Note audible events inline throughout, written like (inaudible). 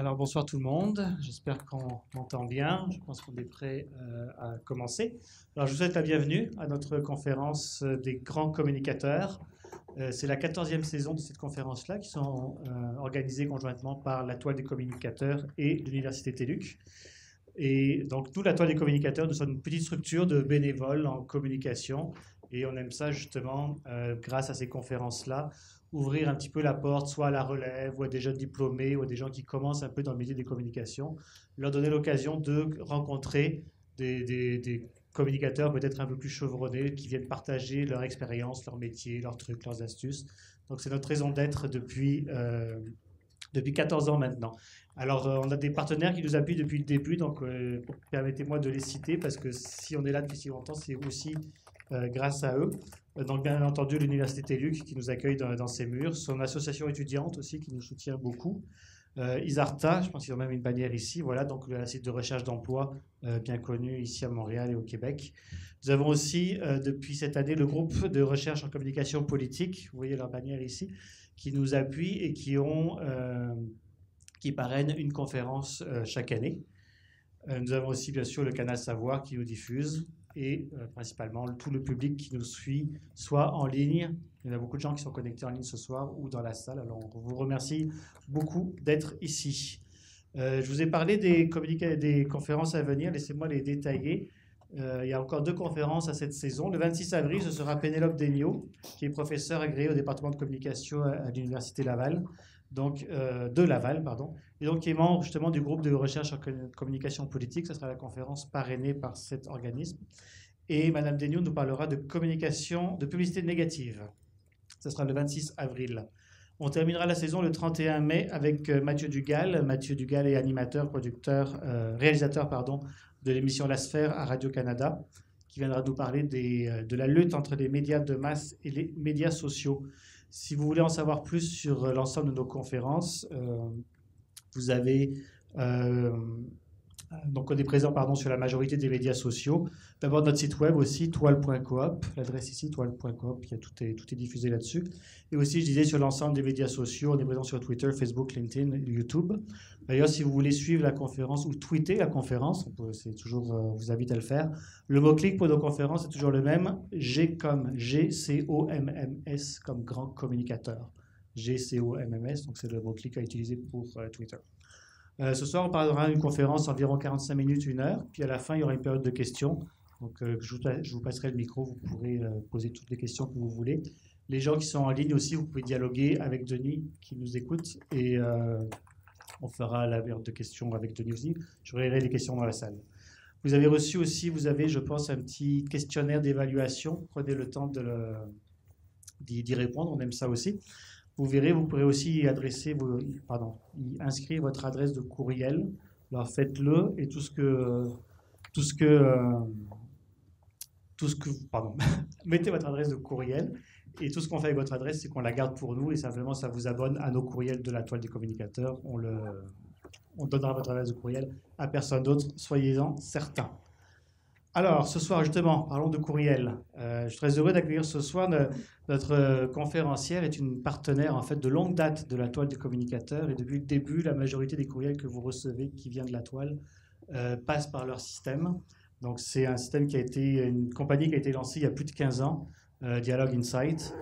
Alors bonsoir tout le monde, j'espère qu'on m'entend bien, je pense qu'on est prêt euh, à commencer. Alors je vous souhaite la bienvenue à notre conférence euh, des grands communicateurs. Euh, c'est la quatorzième saison de cette conférence-là qui sont organisées conjointement par la Toile des communicateurs et l'Université TELUC. Et donc nous, la Toile des communicateurs, nous sommes une petite structure de bénévoles en communication et on aime ça justement grâce à ces conférences-là ouvrir un petit peu la porte, soit à la relève, ou à des jeunes diplômés, ou à des gens qui commencent un peu dans le milieu des communications, leur donner l'occasion de rencontrer des, communicateurs peut-être un peu plus chevronnés, qui viennent partager leur expérience, leur métier, leurs trucs, leurs astuces. Donc c'est notre raison d'être depuis, euh, depuis 14 ans maintenant. Alors euh, on a des partenaires qui nous appuient depuis le début, donc euh, permettez-moi de les citer, parce que si on est là depuis si longtemps, c'est aussi grâce à eux. Euh, donc bien entendu l'Université Luc qui nous accueille dans, ses murs, son association étudiante aussi qui nous soutient beaucoup, euh, ISARTA, je pense qu'ils ont même une bannière ici, voilà, donc le site de recherche d'emploi euh, bien connu ici à Montréal et au Québec. Nous avons aussi depuis cette année le groupe de recherche en communication politique, vous voyez leur bannière ici, qui nous appuie et qui, ont, qui parraine une conférence chaque année. nous avons aussi bien sûr le canal Savoir qui nous diffuse, et euh, principalement tout le public qui nous suit, soit en ligne. Il y a beaucoup de gens qui sont connectés en ligne ce soir ou dans la salle. Alors, on vous remercie beaucoup d'être ici. Euh, je vous ai parlé des, des conférences à venir. Laissez-moi les détailler. Euh, il y a encore deux conférences à cette saison. Le 26 avril, ce sera Pénélope Degnaud, qui est professeur agréée au département de communication à l'Université Laval donc euh, de Laval, pardon, et donc qui est membre justement du groupe de recherche en communication politique. Ce sera la conférence parrainée par cet organisme. Et Madame Degnou nous parlera de communication, de publicité négative. Ce sera le 26 avril. On terminera la saison le 31 mai avec euh, Mathieu Dugal. Mathieu Dugal est animateur, producteur, euh, réalisateur pardon, de l'émission La Sphère à Radio-Canada, qui viendra nous parler de la lutte entre les médias de masse et les médias sociaux. Si vous voulez en savoir plus sur euh, l'ensemble de nos conférences, euh, vous avez euh, donc, on est présent pardon, sur la majorité des médias sociaux. D'abord, notre site web aussi, toile.coop. L'adresse ici, toile.coop, tout est, tout est diffusé là-dessus. Et aussi, je disais, sur l'ensemble des médias sociaux, on est présent sur Twitter, Facebook, LinkedIn, YouTube. D'ailleurs, si vous voulez suivre la conférence ou tweeter la conférence, on, peut, toujours, euh, vous invite à le faire. Le mot-clic pour nos conférences est toujours le même G comme G, C-O-M-M-S comme grand communicateur. G-C-O-M-M-S, donc c'est le mot-clic à utiliser pour euh, Twitter. Euh, ce soir, on parlera d'une conférence environ 45 minutes, une heure, puis à la fin, il y aura une période de questions. Donc, euh, je, vous, passerai le micro, vous pourrez euh, poser toutes les questions que vous voulez. Les gens qui sont en ligne aussi, vous pouvez dialoguer avec Denis qui nous écoute et on fera la période de questions avec Denis aussi. Je relayerai les questions dans la salle. Vous avez reçu aussi, vous avez, je pense, un petit questionnaire d'évaluation. Prenez le temps d'y répondre, on aime ça aussi. Vous verrez, vous pourrez aussi y adresser, pardon, inscrire votre adresse de courriel. Alors faites-le et tout ce que, tout ce que, euh, tout ce que, pardon, (laughs) mettez votre adresse de courriel et tout ce qu'on fait avec votre adresse, c'est qu'on la garde pour nous et simplement ça vous abonne à nos courriels de la toile des communicateurs. On le, on donnera votre adresse de courriel à personne d'autre, soyez-en certains. Alors, ce soir, justement, parlons de courriel. Euh, je suis très heureux d'accueillir ce soir notre euh, conférencière est une partenaire en fait de longue date de la toile des Communicateurs. et depuis le début, la majorité des courriels que vous recevez qui viennent de la toile euh, passent par leur système. Donc, c'est un système qui a été une compagnie qui a été lancée il y a plus de 15 ans, Dialogue Insight,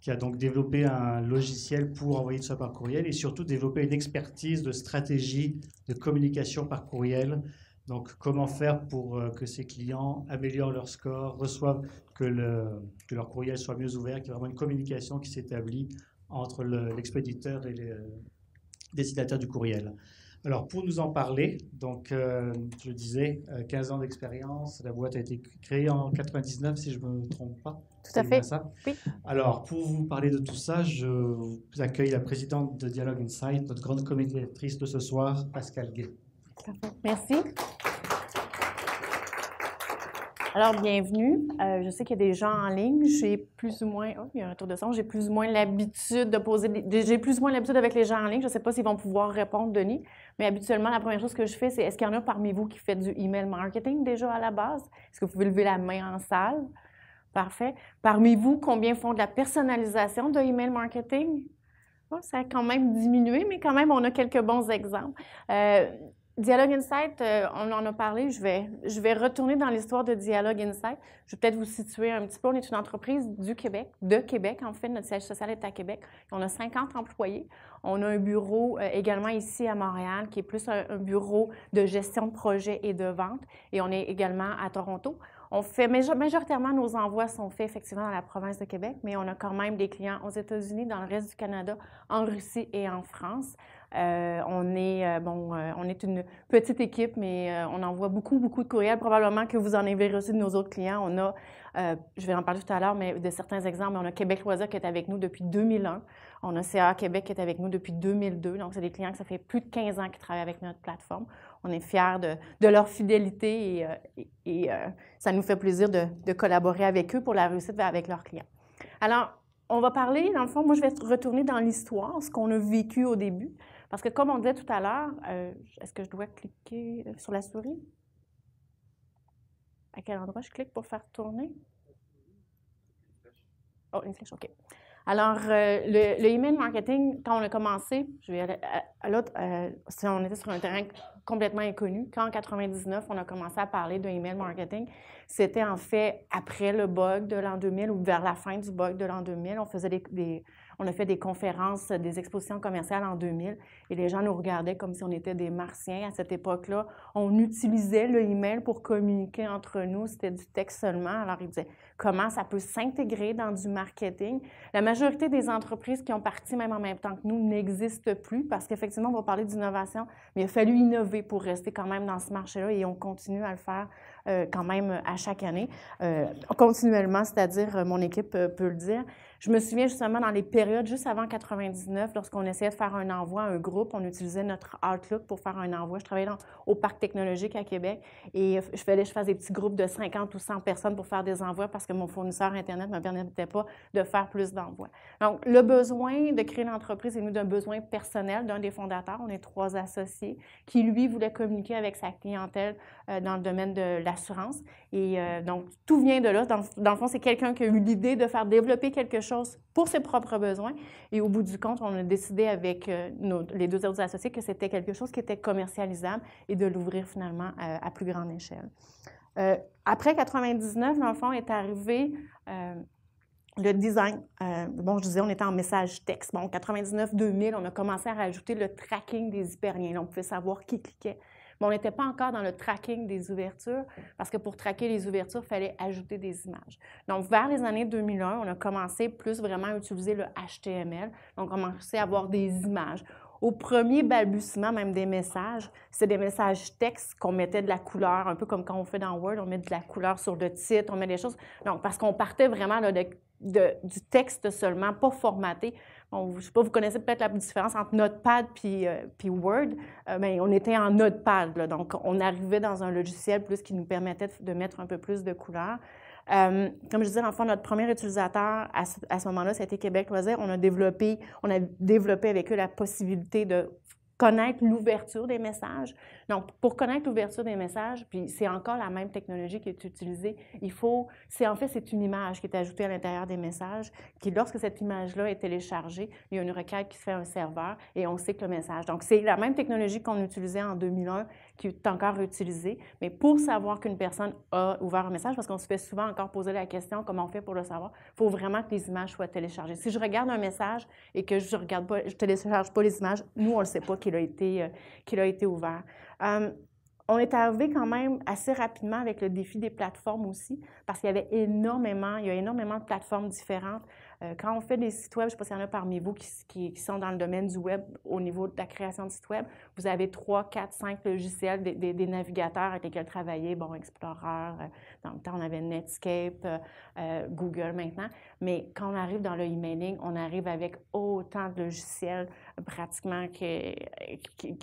qui a donc développé un logiciel pour envoyer tout ça par courriel et surtout développé une expertise de stratégie de communication par courriel donc, comment faire pour euh, que ces clients améliorent leur score, reçoivent que, leur courriel soit mieux ouvert, qu'il y ait vraiment une communication qui s'établit entre l'expéditeur et les euh, destinataires du courriel. Alors, pour nous en parler, donc, euh, je disais, 15 ans d'expérience. La boîte a été créée en 99, si je ne me trompe pas. Tout à fait. Alors, pour vous parler de tout ça, je vous accueille la présidente de Dialogue Insight, notre grande communicatrice de ce soir, Pascal Gay. Merci. Alors, bienvenue. Euh, je sais qu'il y a des gens en ligne. J'ai plus ou moins. Oh, il y a un tour de son. J'ai plus ou moins l'habitude de poser. J'ai plus ou moins l'habitude avec les gens en ligne. Je ne sais pas s'ils vont pouvoir répondre, Denis. Mais habituellement, la première chose que je fais, c'est est-ce qu'il y en a parmi vous qui fait du email marketing déjà à la base? Est-ce que vous pouvez lever la main en salle? Parfait. Parmi vous, combien font de la personnalisation de email marketing? Oh, ça a quand même diminué, mais quand même, on a quelques bons exemples. Euh, Dialogue Insight, euh, on en a parlé. Je vais, je vais retourner dans l'histoire de Dialogue Insight. Je vais peut-être vous situer un petit peu. On est une entreprise du Québec, de Québec. En fait, notre siège social est à Québec. On a 50 employés. On a un bureau euh, également ici à Montréal qui est plus un, bureau de gestion de projets et de vente. Et on est également à Toronto. On fait majoritairement nos envois sont faits effectivement dans la province de Québec, mais on a quand même des clients aux États-Unis, dans le reste du Canada, en Russie et en France. Euh, on est euh, bon, euh, on est une petite équipe, mais on envoie beaucoup, beaucoup de courriels. Probablement que vous en avez reçu de nos autres clients. On a, je vais en parler tout à l'heure, mais de certains exemples, on a Québec Loisirs qui est avec nous depuis 2001. On a CA Québec qui est avec nous depuis 2002. Donc, c'est des clients que ça fait plus de 15 ans qu'ils travaillent avec notre plateforme. On est fiers de, leur fidélité et, ça nous fait plaisir de collaborer avec eux pour la réussite avec leurs clients. Alors, on va parler, dans le fond, moi je vais retourner dans l'histoire, ce qu'on a vécu au début. Parce que comme on disait tout à l'heure, euh, est-ce que je dois cliquer euh, sur la souris? À quel endroit je clique pour faire tourner? Oh, une flèche, OK. Alors, euh, le, email marketing, quand on a commencé, je vais à, l'autre, on était sur un terrain complètement inconnu. Quand en 99, on a commencé à parler de email marketing, c'était en fait après le bug de l'an 2000 ou vers la fin du bug de l'an 2000. On faisait des, on a fait des conférences, des expositions commerciales en 2000 et les gens nous regardaient comme si on était des martiens à cette époque-là. On utilisait le email pour communiquer entre nous, c'était du texte seulement. Alors ils disaient comment ça peut s'intégrer dans du marketing. La majorité des entreprises qui ont parti même en même temps que nous n'existent plus parce qu'effectivement, on va parler d'innovation, mais il a fallu innover pour rester quand même dans ce marché-là et on continue à le faire euh, quand même à chaque année, euh, continuellement, c'est-à-dire euh, mon équipe peut le dire. Je me souviens justement dans les périodes juste avant 99, lorsqu'on essayait de faire un envoi à un groupe, on utilisait notre Outlook pour faire un envoi. Je travaillais au Parc technologique à Québec et je faisais je fasse des petits groupes de 50 ou 100 personnes pour faire des envois parce que mon fournisseur Internet ne me permettait pas de faire plus d'envois. Donc, le besoin de créer l'entreprise est nous d'un besoin personnel d'un des fondateurs. On est trois associés qui, lui, voulait communiquer avec sa clientèle euh, dans le domaine de l'assurance. Et euh, donc, tout vient de là. Dans, dans le fond, c'est quelqu'un qui a eu l'idée de faire développer quelque chose pour ses propres besoins. Et au bout du compte, on a décidé avec euh, les deux autres associés que c'était quelque chose qui était commercialisable et de l'ouvrir finalement euh, à, plus grande échelle. Euh, après 99, dans le fond, est arrivé le design. bon, je disais, on était en message texte. Bon, 99-2000, on a commencé à rajouter le tracking des hyperliens. on pouvait savoir qui cliquait on n'était pas encore dans le tracking des ouvertures parce que pour traquer les ouvertures, il fallait ajouter des images. Donc, vers les années 2001, on a commencé plus vraiment à utiliser le HTML. Donc, on commençait à avoir des images. Au premier balbutiement, même des messages, c'est des messages textes qu'on mettait de la couleur, un peu comme quand on fait dans Word, on met de la couleur sur le titre, on met des choses. Donc, parce qu'on partait vraiment du texte seulement, pas formaté on, je sais pas, vous connaissez peut-être la différence entre Notepad puis, euh, puis Word, euh, mais on était en Notepad, là, donc on arrivait dans un logiciel plus qui nous permettait de mettre un peu plus de couleurs. Euh, comme je disais, l'enfant, notre premier utilisateur à ce, moment-là, c'était Québec Loisirs. On a développé, on a développé avec eux la possibilité de connaître l'ouverture des messages. Donc, pour connaître l'ouverture des messages, puis c'est encore la même technologie qui est utilisée, il faut, c'est en fait, c'est une image qui est ajoutée à l'intérieur des messages, qui lorsque cette image-là est téléchargée, il y a une requête qui se fait à un serveur et on sait que le message. Donc, c'est la même technologie qu'on utilisait en 2001 qui est encore utilisé. Mais pour savoir qu'une personne a ouvert un message, parce qu'on se fait souvent encore poser la question comment on fait pour le savoir, il faut vraiment que les images soient téléchargées. Si je regarde un message et que je regarde pas, je télécharge pas les images, nous, on ne sait pas qu'il a été, euh, qu'il a été ouvert. Hum, on est arrivé quand même assez rapidement avec le défi des plateformes aussi, parce qu'il y avait énormément, il y a énormément de plateformes différentes. Euh, quand on fait des sites web, je ne sais pas s'il y en a parmi vous qui, sont dans le domaine du web au niveau de la création de sites web, vous avez trois, quatre, cinq logiciels, des, navigateurs avec lesquels travailler, bon, Explorer, euh, dans le temps, on avait Netscape, euh, euh, Google maintenant. Mais quand on arrive dans le emailing, on arrive avec autant de logiciels pratiquement qu'il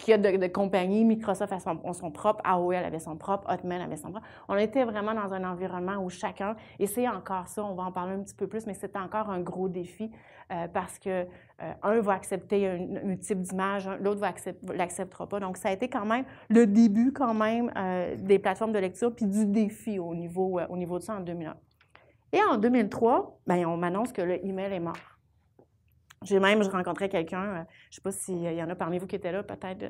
y a de, compagnies. Microsoft a son, son, propre, AOL avait son propre, Hotmail avait son propre. On était vraiment dans un environnement où chacun, et c'est encore ça, on va en parler un petit peu plus, mais c'est encore un gros défi euh, parce que euh, un va accepter un, type d'image, l'autre ne l'acceptera pas. Donc, ça a été quand même le début quand même euh, des plateformes de lecture, puis du défi au niveau, au niveau de ça en 2001. Et en 2003, ben, on m'annonce que le email est mort. J'ai même, je rencontrais quelqu'un, je ne sais pas s'il y en a parmi vous qui étaient là, peut-être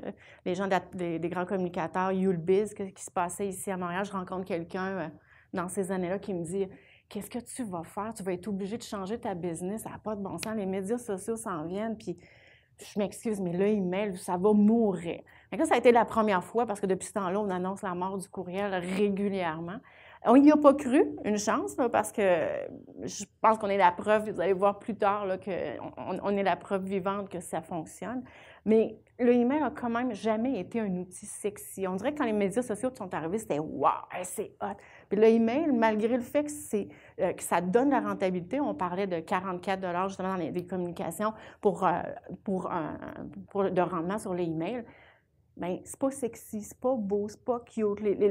les gens des, grands communicateurs, Yulbiz, qui se passait ici à Montréal. Je rencontre quelqu'un dans ces années-là qui me dit Qu'est-ce que tu vas faire? Tu vas être obligé de changer ta business. Ça n'a pas de bon sens. Les médias sociaux s'en viennent. Puis, je m'excuse, mais le email, ça va mourir. mais ça a été la première fois parce que depuis ce temps-là, on annonce la mort du courriel régulièrement. On n'y a pas cru, une chance, parce que je pense qu'on est la preuve, vous allez voir plus tard, qu'on on est la preuve vivante que ça fonctionne. Mais le email a quand même jamais été un outil sexy. On dirait que quand les médias sociaux sont arrivés, c'était wow, c'est hot. Puis le email, malgré le fait euh, que, ça donne la rentabilité, on parlait de 44 justement dans les, communications euh, pour, de rendement sur les emails. Bien, c'est pas sexy, c'est pas beau, c'est pas cute.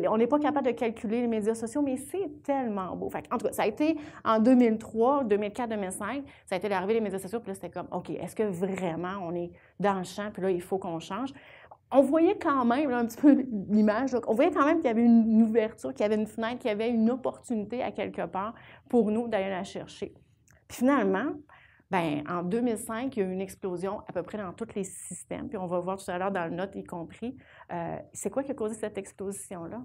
on n'est pas capable de calculer les médias sociaux, mais c'est tellement beau. Fait, en tout cas, ça a été en 2003, 2004, 2005, ça a été l'arrivée des médias sociaux, puis là, c'était comme, OK, est-ce que vraiment on est dans le champ, puis là, il faut qu'on change? on voyait quand même, un petit peu l'image, on voyait quand même qu'il y avait une ouverture, qu'il y avait une fenêtre, qu'il y avait une opportunité à quelque part pour nous d'aller la chercher. Puis finalement, ben, en 2005, il y a eu une explosion à peu près dans tous les systèmes. Puis on va voir tout à l'heure dans le note, y compris, euh, c'est quoi qui a causé cette explosion-là?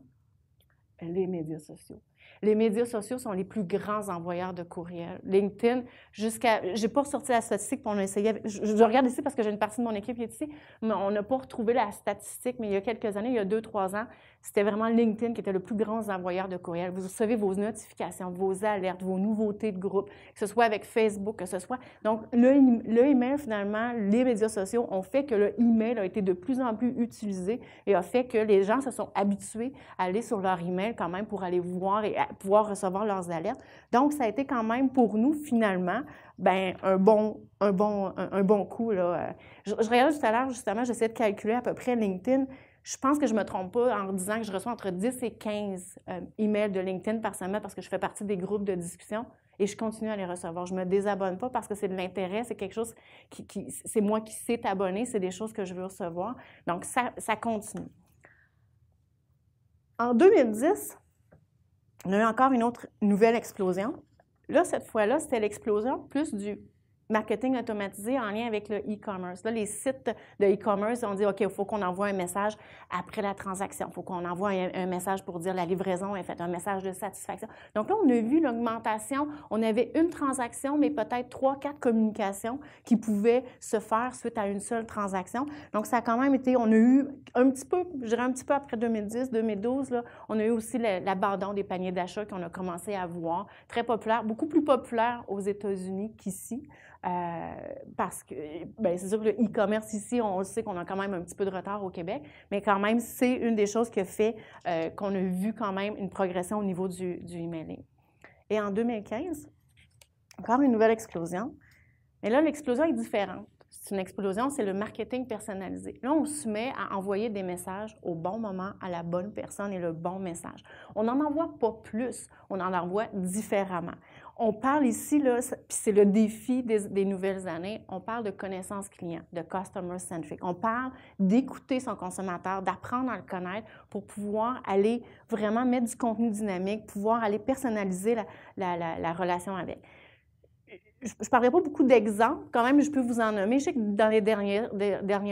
Ben, les médias sociaux. Les médias sociaux sont les plus grands envoyeurs de courriels. LinkedIn, jusqu'à. J'ai pas ressorti la statistique, pour on a essayé. Je, je, regarde ici parce que j'ai une partie de mon équipe qui est ici, mais on n'a pas retrouvé la statistique, mais il y a quelques années, il y a deux, trois ans, c'était vraiment LinkedIn qui était le plus grand envoyeur de courriels. Vous recevez vos notifications, vos alertes, vos nouveautés de groupe, que ce soit avec Facebook, que ce soit. Donc, le, le email, finalement, les médias sociaux ont fait que le email a été de plus en plus utilisé et a fait que les gens se sont habitués à aller sur leur email quand même pour aller voir et pouvoir recevoir leurs alertes. Donc, ça a été quand même pour nous, finalement, ben un bon, un bon, un, bon coup. Là. Euh, je, je tout à l'heure, justement, j'essaie de calculer à peu près LinkedIn je pense que je me trompe pas en disant que je reçois entre 10 et 15 euh, emails de LinkedIn par semaine parce que je fais partie des groupes de discussion et je continue à les recevoir. Je me désabonne pas parce que c'est de l'intérêt, c'est quelque chose qui, c'est moi qui sais abonné c'est des choses que je veux recevoir. Donc, ça, ça continue. En 2010, on a eu encore une autre nouvelle explosion. Là, cette fois-là, c'était l'explosion plus du marketing automatisé en lien avec le e-commerce. Là, les sites de e-commerce, on dit, OK, il faut qu'on envoie un message après la transaction. Il faut qu'on envoie un, message pour dire la livraison est faite, un message de satisfaction. Donc là, on a vu l'augmentation. On avait une transaction, mais peut-être trois, quatre communications qui pouvaient se faire suite à une seule transaction. Donc, ça a quand même été, on a eu un petit peu, je dirais un petit peu après 2010, 2012, là, on a eu aussi l'abandon des paniers d'achat qu'on a commencé à voir, très populaire, beaucoup plus populaire aux États-Unis qu'ici. Euh, parce que, ben, c'est sûr que le e-commerce ici, on sait qu'on a quand même un petit peu de retard au Québec, mais quand même, c'est une des choses qui fait euh, qu'on a vu quand même une progression au niveau du, du emailing. Et en 2015, encore une nouvelle explosion. Mais là, l'explosion est différente. C'est une explosion, c'est le marketing personnalisé. Là, on se met à envoyer des messages au bon moment, à la bonne personne et le bon message. On n'en envoie pas plus, on en envoie différemment. On parle ici, là, puis c'est le défi des, nouvelles années, on parle de connaissance client, de customer centric. On parle d'écouter son consommateur, d'apprendre à le connaître pour pouvoir aller vraiment mettre du contenu dynamique, pouvoir aller personnaliser la, relation avec. Je ne parlerai pas beaucoup d'exemples, quand même, je peux vous en nommer. Je sais que dans les derniers,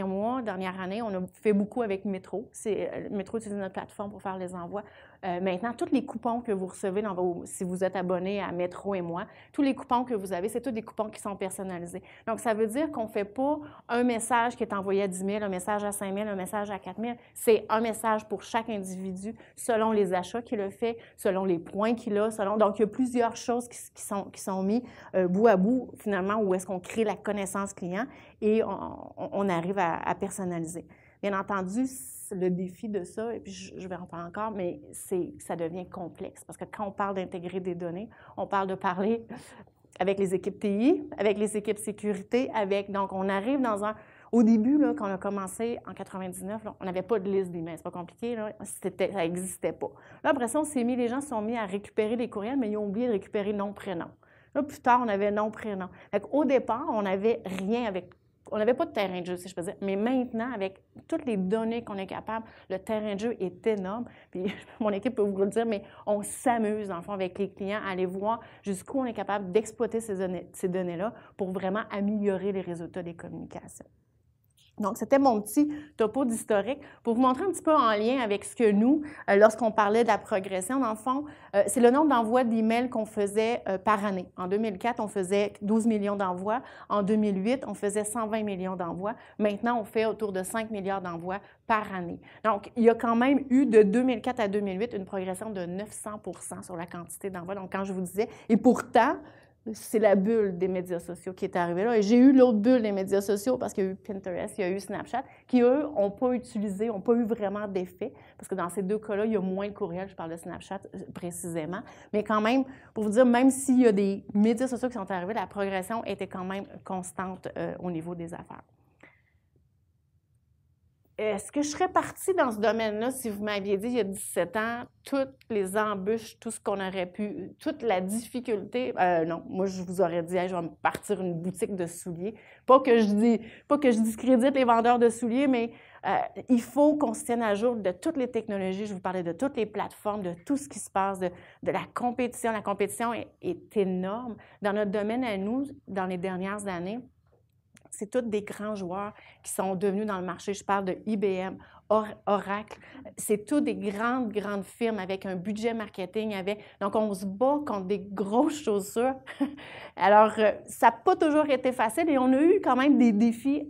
mois, dernière année, on a fait beaucoup avec Métro. C'est, euh, Métro utilise notre plateforme pour faire les envois. Euh, maintenant, tous les coupons que vous recevez dans si vous êtes abonné à Métro et moi, tous les coupons que vous avez, c'est tous des coupons qui sont personnalisés. Donc, ça veut dire qu'on ne fait pas un message qui est envoyé à 10 000, un message à 5 000, un message à 4 000. C'est un message pour chaque individu selon les achats qu'il a fait, selon les points qu'il a, selon. Donc, il y a plusieurs choses qui, sont, qui sont mises euh, bout à bout, finalement, où est-ce qu'on crée la connaissance client et on, arrive à, à personnaliser. Bien entendu, le défi de ça, et puis je, vais en parler encore, mais c'est ça devient complexe parce que quand on parle d'intégrer des données, on parle de parler avec les équipes TI, avec les équipes sécurité, avec donc on arrive dans un au début, là, quand on a commencé en 99, on n'avait pas de liste d'emails. C'est pas compliqué, là. ça n'existait pas. Là, après ça, mis, les gens se sont mis à récupérer les courriels, mais ils ont oublié de récupérer nom-prénom. Là, plus tard, on avait nom-prénom. Au départ, on n'avait rien avec on n'avait pas de terrain de jeu, si je peux dire. Mais maintenant, avec toutes les données qu'on est capable, le terrain de jeu est énorme. Puis (laughs) mon équipe peut vous le dire, mais on s'amuse, dans avec les clients, à aller voir jusqu'où on est capable d'exploiter ces, ces données-là pour vraiment améliorer les résultats des communications. Donc, c'était mon petit topo d'historique pour vous montrer un petit peu en lien avec ce que nous, euh, lorsqu'on parlait de la progression, dans le fond, euh, c'est le nombre d'envois d'emails qu'on faisait euh, par année. En 2004, on faisait 12 millions d'envois. En 2008, on faisait 120 millions d'envois. Maintenant, on fait autour de 5 milliards d'envois par année. Donc, il y a quand même eu de 2004 à 2008 une progression de 900 sur la quantité d'envois. Donc, quand je vous disais, et pourtant, c'est la bulle des médias sociaux qui est arrivée là. Et j'ai eu l'autre bulle des médias sociaux parce qu'il y a eu Pinterest, il y a eu Snapchat, qui, eux, n'ont pas utilisé, n'ont pas eu vraiment d'effet. Parce que dans ces deux cas-là, il y a moins de courriels. Je parle de Snapchat euh, précisément. Mais quand même, pour vous dire, même s'il y a des médias sociaux qui sont arrivés, la progression était quand même constante euh, au niveau des affaires. Est-ce que je serais partie dans ce domaine-là si vous m'aviez dit il y a 17 ans toutes les embûches, tout ce qu'on aurait pu, toute la difficulté? Euh, non, moi, je vous aurais dit, je vais partir une boutique de souliers. Pas que je, dis, pas que je discrédite les vendeurs de souliers, mais euh, il faut qu'on se tienne à jour de toutes les technologies. Je vous parlais de toutes les plateformes, de tout ce qui se passe, de, la compétition. La compétition est énorme. Dans notre domaine à nous, dans les dernières années, c'est tous des grands joueurs qui sont devenus dans le marché. Je parle de IBM, Oracle. C'est tous des grandes, grandes firmes avec un budget marketing. Donc, on se bat contre des grosses chaussures. (laughs) Alors, euh, ça n'a pas toujours été facile et on a eu quand même des défis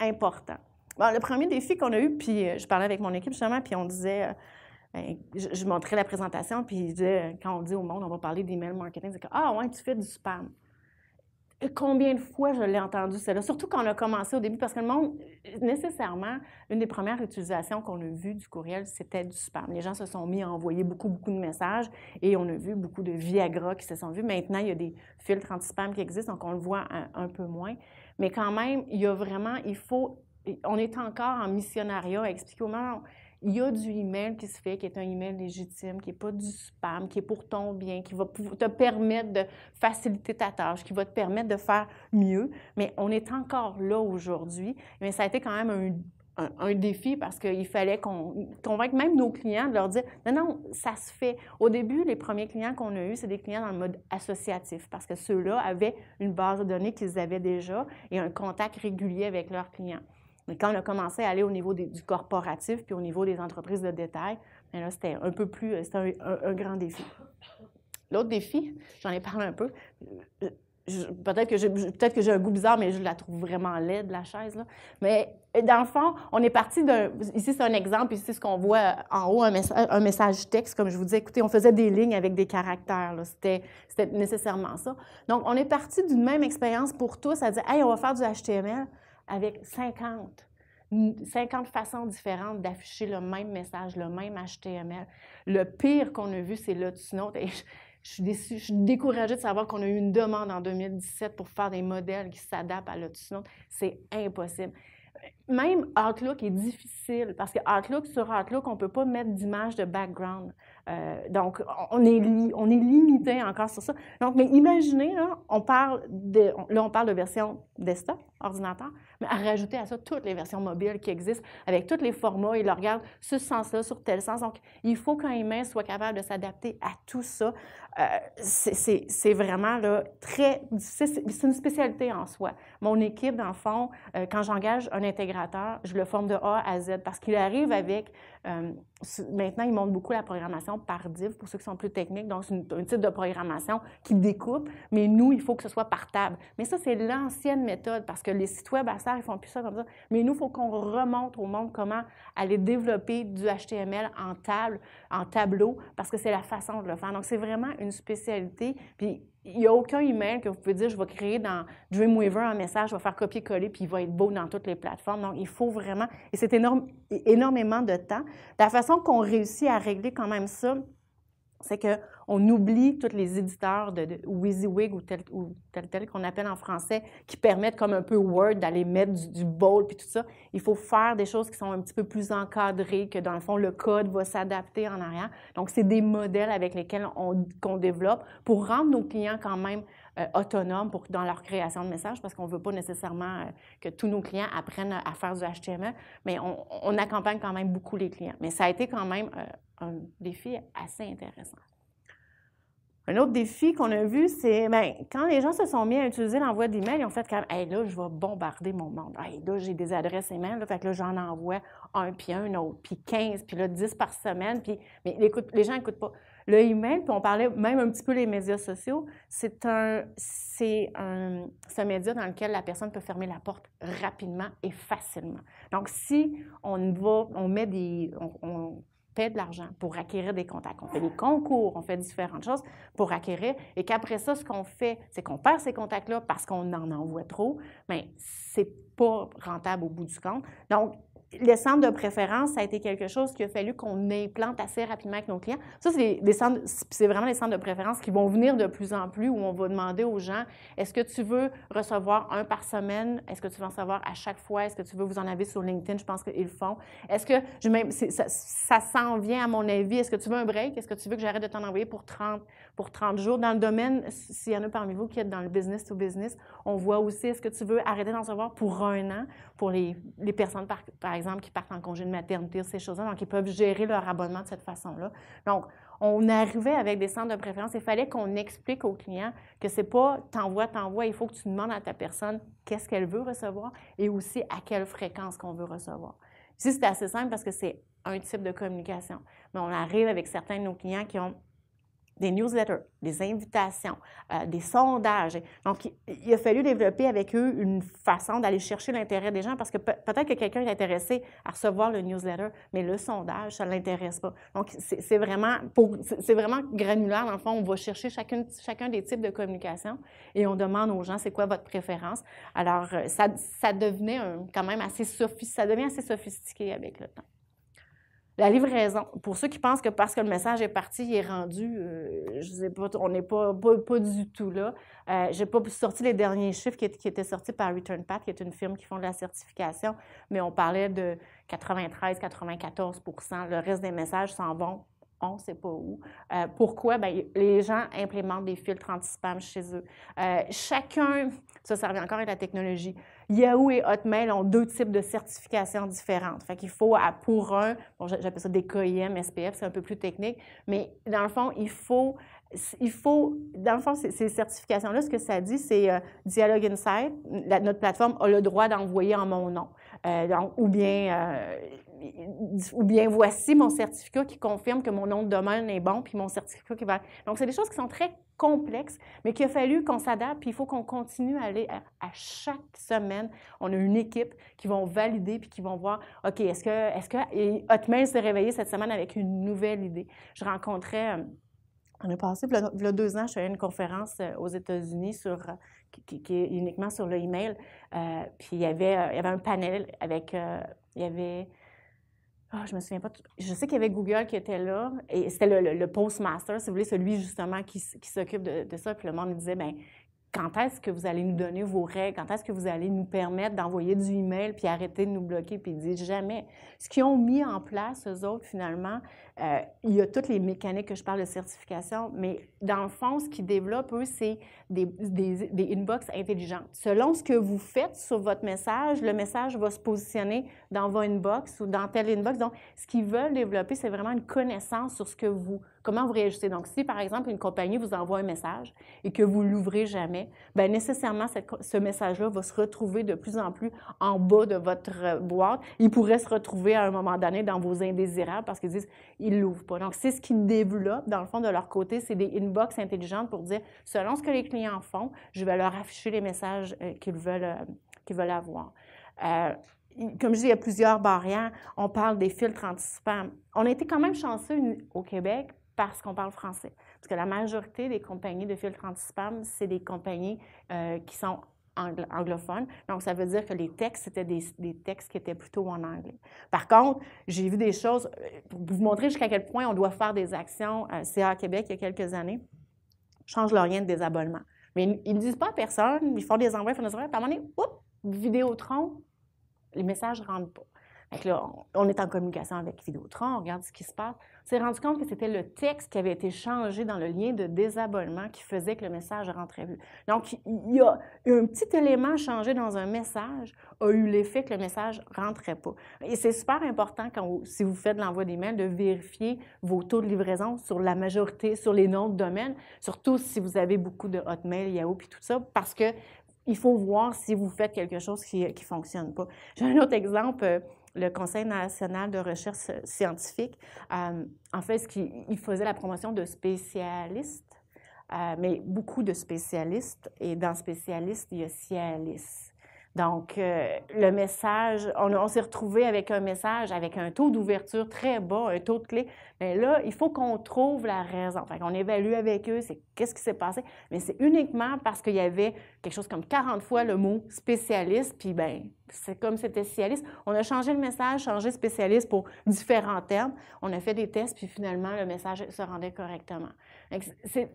importants. le premier défi qu'on a eu, puis euh, je parlais avec mon équipe justement, puis on disait... Euh, ben, je, montrais la présentation, puis quand on dit au monde, on va parler d'email marketing, c'est que, ah ouais, tu fais du spam combien de fois je l'ai entendu, celle surtout quand on a commencé au début, parce que le monde, nécessairement, une des premières utilisations qu'on a vues du courriel, c'était du spam. Les gens se sont mis à envoyer beaucoup, beaucoup de messages et on a vu beaucoup de Viagra qui se sont vus. Maintenant, il y a des filtres anti-spam qui existent, donc on le voit un, peu moins. Mais quand même, il y a vraiment, il faut, on est encore en missionnariat à expliquer au monde, il y a du email qui se fait, qui est un email légitime, qui n'est pas du spam, qui est pour ton bien, qui va te permettre de faciliter ta tâche, qui va te permettre de faire mieux. Mais on est encore là aujourd'hui. Mais ça a été quand même un, un, défi parce qu'il fallait qu'on convaincre même nos clients de leur dire non, non, ça se fait. Au début, les premiers clients qu'on a eus, c'est des clients dans le mode associatif parce que ceux-là avaient une base de données qu'ils avaient déjà et un contact régulier avec leurs clients. Mais quand on a commencé à aller au niveau du corporatif puis au niveau des entreprises de détail, là, c'était un peu plus, euh, c'était un, grand défi. L'autre défi, j'en ai parlé un peu. Euh, peut-être que j'ai un goût bizarre, mais je la trouve vraiment laide, la chaise. Là. Mais euh, dans le fond, on est parti d'un. Ici, c'est un exemple, ici, ce qu'on voit en haut, un, message, texte. Comme je vous dis. écoutez, on faisait des lignes avec des caractères. C'était nécessairement ça. Donc, on est parti d'une même expérience pour tous à dire, hey, on va faire du HTML avec 50, 50 façons différentes d'afficher le même message, le même HTML. Le pire qu'on a vu, c'est l'Otsunote. Et je, suis déçue, je suis découragée de savoir qu'on a eu une demande en 2017 pour faire des modèles qui s'adaptent à Note. C'est impossible même Outlook est difficile parce que Outlook sur Outlook, on ne peut pas mettre d'image de background. Euh, donc, on est, on est limité encore sur ça. Donc, mais imaginez, là, on parle de, là, on parle de version desktop, ordinateur, mais à rajouter à ça toutes les versions mobiles qui existent avec tous les formats. et le regardent ce sens-là, sur tel sens. Donc, il faut qu'un humain soit capable de s'adapter à tout ça. Euh, c'est vraiment là, très C'est une spécialité en soi. Mon équipe, dans le fond, euh, quand j'engage un intégrateur, je le forme de A à Z parce qu'il arrive mm. avec euh, maintenant, ils montrent beaucoup la programmation par div pour ceux qui sont plus techniques. Donc, c'est un type de programmation qui découpe, mais nous, il faut que ce soit par table. Mais ça, c'est l'ancienne méthode parce que les sites web à ça, ils font plus ça comme ça. Mais nous, il faut qu'on remonte au monde comment aller développer du HTML en table, en tableau, parce que c'est la façon de le faire. Donc, c'est vraiment une spécialité. Puis, il n'y a aucun email que vous pouvez dire, je vais créer dans Dreamweaver un message, je vais faire copier-coller, puis il va être beau dans toutes les plateformes. Donc, il faut vraiment, et c'est énorme, énormément de temps, la façon qu'on réussit à régler quand même ça, c'est qu'on oublie tous les éditeurs de, WYSIWYG ou tel, ou tel qu'on appelle en français, qui permettent comme un peu Word d'aller mettre du, bol bold puis tout ça. Il faut faire des choses qui sont un petit peu plus encadrées, que dans le fond, le code va s'adapter en arrière. Donc, c'est des modèles avec lesquels on, qu'on développe pour rendre nos clients quand même euh, autonome dans leur création de messages parce qu'on ne veut pas nécessairement euh, que tous nos clients apprennent à faire du HTML, mais on, accompagne quand même beaucoup les clients. Mais ça a été quand même euh, un défi assez intéressant. Un autre défi qu'on a vu, c'est ben, quand les gens se sont mis à utiliser l'envoi d'emails, ils ont fait même, « Hey, là, je vais bombarder mon monde. Hey, là, j'ai des adresses emails là, fait que là, j'en envoie un, puis un autre, puis 15, puis là, 10 par semaine. Puis, mais les, les gens n'écoutent pas. Le email, puis on parlait même un petit peu les médias sociaux, c'est un, c'est un, média dans lequel la personne peut fermer la porte rapidement et facilement. Donc, si on va, on met des, on, paie de l'argent pour acquérir des contacts, on fait des concours, on fait différentes choses pour acquérir, et qu'après ça, ce qu'on fait, c'est qu'on perd ces contacts-là parce qu'on en envoie trop, mais ben, c'est pas rentable au bout du compte. Donc, les centres de préférence, ça a été quelque chose qu'il a fallu qu'on implante assez rapidement avec nos clients. Ça, c'est vraiment les centres de préférence qui vont venir de plus en plus où on va demander aux gens est-ce que tu veux recevoir un par semaine Est-ce que tu veux en savoir à chaque fois Est-ce que tu veux vous en avez sur LinkedIn Je pense qu'ils le font. Est-ce que je ça, s'en vient à mon avis Est-ce que tu veux un break Est-ce que tu veux que j'arrête de t'en envoyer pour 30 jours dans le domaine S'il y en a parmi vous qui êtes dans le business to business, on voit aussi est-ce que tu veux arrêter d'en recevoir pour un an pour les, personnes par exemple qui partent en congé de maternité, ces choses-là. Donc, ils peuvent gérer leur abonnement de cette façon-là. Donc, on arrivait avec des centres de préférence. Il fallait qu'on explique aux clients que c'est pas t'envoie, t'envoie, Il faut que tu demandes à ta personne qu'est-ce qu'elle veut recevoir et aussi à quelle fréquence qu'on veut recevoir. Ici, c'est assez simple parce que c'est un type de communication. Mais on arrive avec certains de nos clients qui ont des newsletters, des invitations, euh, des sondages. Donc, il a fallu développer avec eux une façon d'aller chercher l'intérêt des gens parce que peut-être que quelqu'un est intéressé à recevoir le newsletter, mais le sondage, ça ne l'intéresse pas. Donc, c'est vraiment, vraiment granulaire. Dans le fond, on va chercher chacune, chacun des types de communication et on demande aux gens, c'est quoi votre préférence? Alors, euh, ça, ça devenait quand même assez, ça devient assez sophistiqué avec le temps. La livraison, pour ceux qui pensent que parce que le message est parti, il est rendu, euh, je sais pas, on n'est pas, pas, du tout là. Je euh, J'ai pas sorti les derniers chiffres qui, étaient sortis par Returnpad, qui est une firme qui font de la certification, mais on parlait de 93-94 Le reste des messages s'en vont on ne sait pas où. Euh, pourquoi? Ben les gens implémentent des filtres anti-spam chez eux. chacun, ça, ça revient encore à la technologie. Yahoo et Hotmail ont deux types de certifications différentes. Fait qu'il faut, pour un, bon, j'appelle ça des KIM, SPF, c'est un peu plus technique, mais dans le fond, il faut, il faut dans le fond, ces, certifications-là, ce que ça dit, c'est euh, Dialogue Insight, notre plateforme a le droit d'envoyer en mon nom. Euh, donc, ou bien, euh, ou bien voici mon certificat qui confirme que mon nom de domaine est bon, puis mon certificat qui va. Donc, c'est des choses qui sont très complexes, mais qu'il a fallu qu'on s'adapte, puis il faut qu'on continue à aller à, chaque semaine. On a une équipe qui vont valider, puis qui vont voir, OK, est-ce que, est-ce que et Hotmail s'est réveillé cette semaine avec une nouvelle idée? Je rencontrais euh, on a passé, il y a deux ans, je faisais une conférence euh, aux États-Unis sur, euh, qui, est uniquement sur le email. puis il y, avait, il y avait un panel avec, il y avait ah, je me souviens pas. Je sais qu'il y avait Google qui était là. Et c'était le, postmaster, si vous voulez, celui justement qui, s'occupe de, ça. Puis le monde me disait, ben quand est-ce que vous allez nous donner vos règles? Quand est-ce que vous allez nous permettre d'envoyer du email puis arrêter de nous bloquer? Puis ils disent jamais. Ce qu'ils ont mis en place, eux autres, finalement, euh, il y a toutes les mécaniques que je parle de certification, mais dans le fond, ce qu'ils développent, eux, c'est des, inbox intelligentes. Selon ce que vous faites sur votre message, le message va se positionner dans vos inbox ou dans tel inbox. Donc, ce qu'ils veulent développer, c'est vraiment une connaissance sur ce que vous, comment vous réagissez. Donc, si par exemple une compagnie vous envoie un message et que vous l'ouvrez jamais, bien nécessairement ce message-là va se retrouver de plus en plus en bas de votre boîte. Il pourrait se retrouver à un moment donné dans vos indésirables parce qu'ils disent ils l'ouvrent pas. Donc, c'est ce qu'ils développent, dans le fond, de leur côté, c'est des inbox intelligentes pour dire, selon ce que les clients font, je vais leur afficher les messages euh, qu'ils veulent, euh, qu'ils veulent avoir. Euh, comme je dis, il y a plusieurs barrières. On parle des filtres anti-spam. On a été quand même chanceux au Québec parce qu'on parle français. Parce que la majorité des compagnies de filtres anti-spam, c'est des compagnies qui sont anglophone. Donc, ça veut dire que les textes, c'était des, textes qui étaient plutôt en anglais. Par contre, j'ai vu des choses, euh, pour vous montrer jusqu'à quel point on doit faire des actions, à euh, Québec, il y a quelques années, change rien de désabonnement. Mais ils ne disent pas à personne, ils font des envois, ils font des envois, à un moment donné, Vidéotron, les messages ne rentrent pas on est en communication avec Vidéotron, on regarde ce qui se passe. On s'est rendu compte que c'était le texte qui avait été changé dans le lien de désabonnement qui faisait que le message rentrait. Donc, il y a un petit élément changé dans un message a eu l'effet que le message rentrait pas. Et c'est super important quand si vous faites l'envoi d'email de vérifier vos taux de livraison sur la majorité, sur les noms de domaines, surtout si vous avez beaucoup de Hotmail, Yahoo puis tout ça, parce que il faut voir si vous faites quelque chose qui ne fonctionne pas. J'ai un autre exemple euh, le Conseil national de recherche scientifique, euh, en fait, ce il faisait la promotion de spécialistes, euh, mais beaucoup de spécialistes. Et dans spécialistes, il y a Cialis. Donc, euh, le message, on, s'est retrouvé avec un message avec un taux d'ouverture très bas, un taux de clé. Mais là, il faut qu'on trouve la raison. Fait qu'on évalue avec eux, c'est qu'est-ce qui s'est passé. Mais c'est uniquement parce qu'il y avait quelque chose comme 40 fois le mot spécialiste, puis ben c'est comme c'était spécialiste. On a changé le message, changé spécialiste pour différents termes. On a fait des tests, puis finalement, le message se rendait correctement.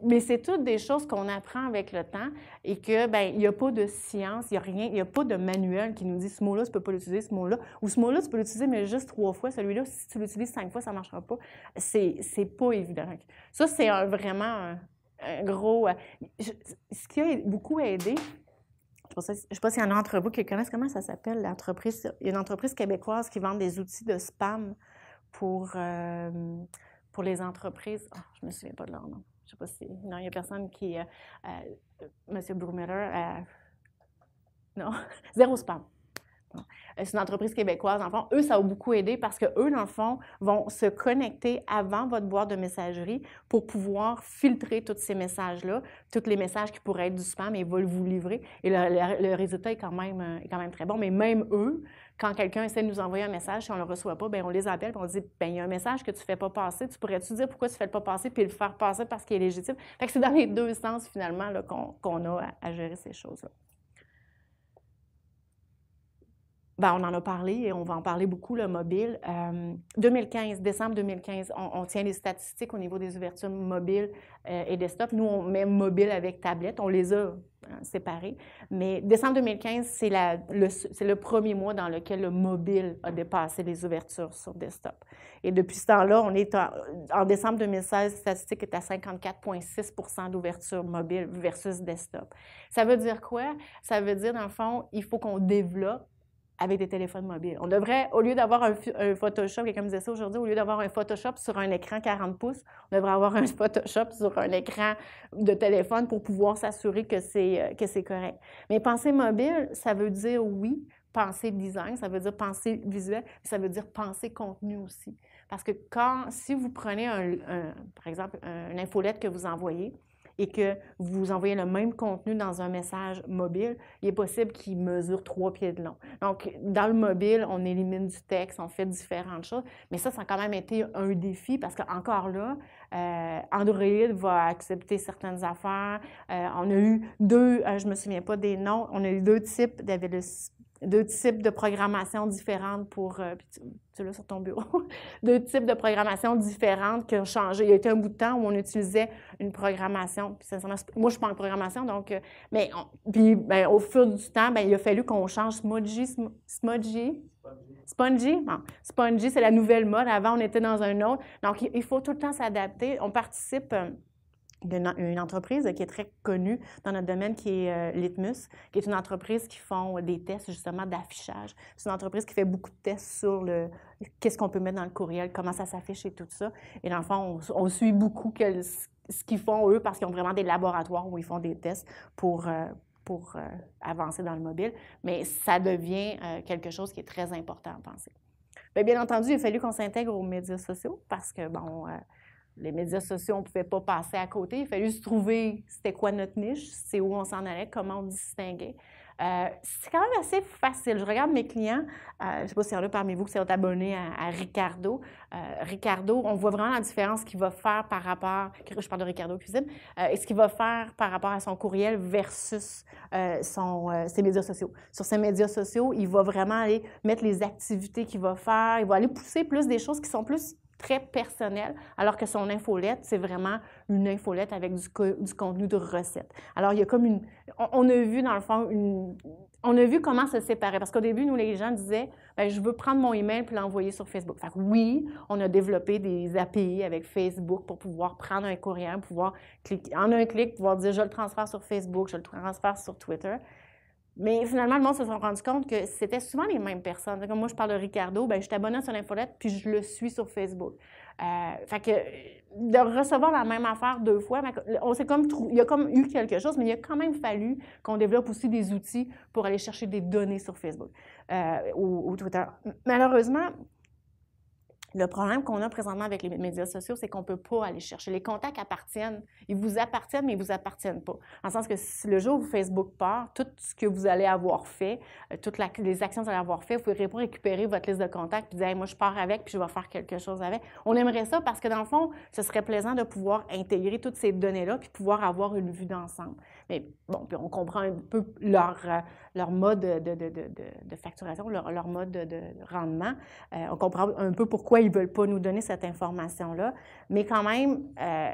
mais c'est toutes des choses qu'on apprend avec le temps et que, ben il n'y a pas de science, il n'y a rien, il n'y a pas de manuel qui nous dit ce mot-là, tu ne peux pas l'utiliser, ce mot-là. Ou ce mot-là, tu peux l'utiliser, mais juste trois fois. Celui-là, si tu l'utilises cinq fois, ça ne marchera pas. C'est, n'est pas évident. Ça, c'est vraiment un, gros. Euh, ce qui a beaucoup aidé, je ne sais pas s'il y en a entre vous qui connaissent comment ça s'appelle, l'entreprise. Il y a une entreprise québécoise qui vend des outils de spam pour, euh, pour les entreprises. Ah, je ne me souviens pas de leur nom. Je ne sais pas si. Non, il n'y a personne qui. M. Euh, euh, Monsieur euh, non, (laughs) zéro spam. Euh, c'est une entreprise québécoise, en fond. Eux, ça a beaucoup aidé parce que eux, dans le vont se connecter avant votre boîte de messagerie pour pouvoir filtrer tous ces messages-là, tous les messages qui pourraient être du spam et ils vont vous livrer. Et le, résultat euh, est quand, même, très bon. Mais même eux, quand quelqu'un essaie de nous envoyer un message, si on ne le reçoit pas, ben, on les appelle et on dit bien, il y a un message que tu ne fais pas passer. Tu pourrais-tu dire pourquoi tu ne fais pas passer puis le faire passer parce qu'il est légitime? c'est dans les deux sens, finalement, qu'on a à gérer ces choses-là. Ben, on en a parlé et on va en parler beaucoup, le mobile. 2015, euh, décembre 2015, on, tient les statistiques au niveau des ouvertures mobiles euh, et desktop. Nous, on met mobile avec tablette. On les a hein, séparées. séparés. Mais décembre 2015, c'est le, le premier mois dans lequel le mobile a dépassé les ouvertures sur desktop. Et depuis ce temps-là, on est en, décembre 2016, la statistique est à 54,6 d'ouverture mobile versus desktop. Ça veut dire quoi? Ça veut dire, dans le fond, il faut qu'on développe avec des téléphones mobiles. On devrait, au lieu d'avoir un, Photoshop, quelqu'un me disait ça aujourd'hui, au lieu d'avoir un Photoshop sur un écran 40 pouces, on devrait avoir un (laughs) Photoshop sur un écran de téléphone pour pouvoir s'assurer que c'est, euh, que c'est correct. Mais penser mobile, ça veut dire oui, penser design, ça veut dire penser visuel, ça veut dire penser contenu aussi. Parce que quand, si vous prenez, un, par exemple, une infolette que vous envoyez, et que vous envoyez le même contenu dans un message mobile, il est possible qu'il mesure trois pieds de long. Donc, dans le mobile, on élimine du texte, on fait différentes choses, mais ça, ça a quand même été un défi parce qu'encore là, euh, Android va accepter certaines affaires. Euh, on a eu deux, euh, je ne me souviens pas des noms, on a eu deux types de deux types de programmation différentes pour. Euh, tu, sur ton bureau. (laughs) deux types de programmation différentes qui ont changé. Il y a eu un bout de temps où on utilisait une programmation. moi, je suis pas programmation, donc. Euh, mais puis, ben, au fur du temps, ben, il a fallu qu'on change Smudgy. smudgy. Spongy, Spongy, c'est la nouvelle mode. Avant, on était dans un autre. Donc, il, faut tout le temps s'adapter. On participe. Euh, une, entreprise qui est très connue dans notre domaine qui est euh, Litmus, qui est une entreprise qui font des tests justement d'affichage. C'est une entreprise qui fait beaucoup de tests sur le qu'est-ce qu'on peut mettre dans le courriel, comment ça s'affiche et tout ça. Et dans le fond, on, suit beaucoup ce qu'ils font eux parce qu'ils ont vraiment des laboratoires où ils font des tests pour, euh, pour euh, avancer dans le mobile. Mais ça devient quelque chose qui est très important à penser. mais bien entendu, il a fallu qu'on s'intègre aux médias sociaux parce que, bon, les médias sociaux, on ne pouvait pas passer à côté. Il fallait se trouver c'était quoi notre niche, c'est où on s'en allait, comment on distinguait. Euh, c'est quand même assez facile. Je regarde mes clients. Euh, je ne sais pas si y en a parmi vous qui sont abonnés à, Ricardo. Euh, Ricardo, on voit vraiment la différence qu'il va faire par rapport, je parle de Ricardo Cuisine, et ce qu'il va faire par rapport à son courriel versus son, ses médias sociaux. Sur ses médias sociaux, il va vraiment aller mettre les activités qu'il va faire. Il va aller pousser plus des choses qui sont plus très personnel, alors que son infolette, c'est vraiment une infolette avec du, du, contenu de recettes. Alors, il y a comme une... On, a vu, dans le fond, une... On a vu comment se séparer. Parce qu'au début, nous, les gens disaient, ben, je veux prendre mon email puis l'envoyer sur Facebook. Fait que oui, on a développé des API avec Facebook pour pouvoir prendre un courriel, pouvoir cliquer, en un clic, pouvoir dire, je le transfère sur Facebook, je le transfère sur Twitter. Mais finalement, le monde se sont rendu compte que c'était souvent les mêmes personnes. Comme moi, je parle de Ricardo, ben, je suis abonnée sur l'infolette, puis je le suis sur Facebook. Euh, fait que de recevoir la même affaire deux fois, ben, on sait comme il y a comme eu quelque chose, mais il a quand même fallu qu'on développe aussi des outils pour aller chercher des données sur Facebook euh, ou Twitter. Malheureusement, le problème qu'on a présentement avec les médias sociaux, c'est qu'on ne peut pas aller chercher. Les contacts appartiennent. Ils vous appartiennent, mais ils ne vous appartiennent pas. En sens que le jour où Facebook part, tout ce que vous allez avoir fait, euh, toutes les actions que vous allez avoir fait, vous pouvez pas récupérer votre liste de contacts puis dire moi, je pars avec puis je vais faire quelque chose avec. On aimerait ça parce que dans le fond, ce serait plaisant de pouvoir intégrer toutes ces données-là puis pouvoir avoir une vue d'ensemble. Mais bon, on comprend un peu leur, euh, leur mode de, de, de, facturation, leur, leur, mode de, rendement. Euh, on comprend un peu pourquoi ils ils ne veulent pas nous donner cette information-là. Mais quand même, euh,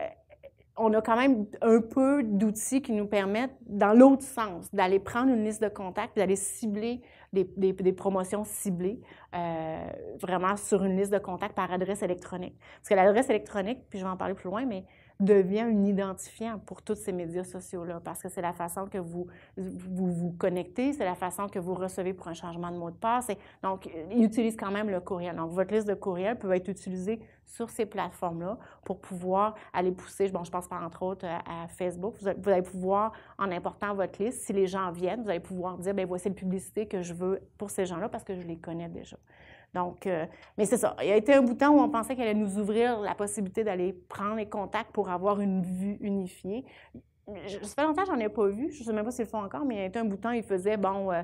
on a quand même un peu d'outils qui nous permettent, dans l'autre sens, d'aller prendre une liste de contacts, d'aller cibler des, des, promotions ciblées, euh, vraiment sur une liste de contacts par adresse électronique. Parce que l'adresse électronique, puis je vais en parler plus loin, mais devient un identifiant pour tous ces médias sociaux-là, parce que c'est la façon que vous vous, vous connectez, c'est la façon que vous recevez pour un changement de mot de passe. donc, ils utilisent quand même le courriel. Donc, votre liste de courriels peut être utilisée sur ces plateformes-là pour pouvoir aller pousser, bon, je pense par entre autres euh, à Facebook, vous allez pouvoir, en important votre liste, si les gens viennent, vous allez pouvoir dire, ben voici la publicité que je veux pour ces gens-là parce que je les connais déjà. Donc, euh, mais c'est ça. Il y a été un bouton où on pensait qu'elle allait nous ouvrir la possibilité d'aller prendre les contacts pour avoir une vue unifiée. Je, ça fait longtemps j'en ai pas vu. Je ne sais même pas s'ils le font encore, mais il y a été un bouton, il faisait, bon, euh,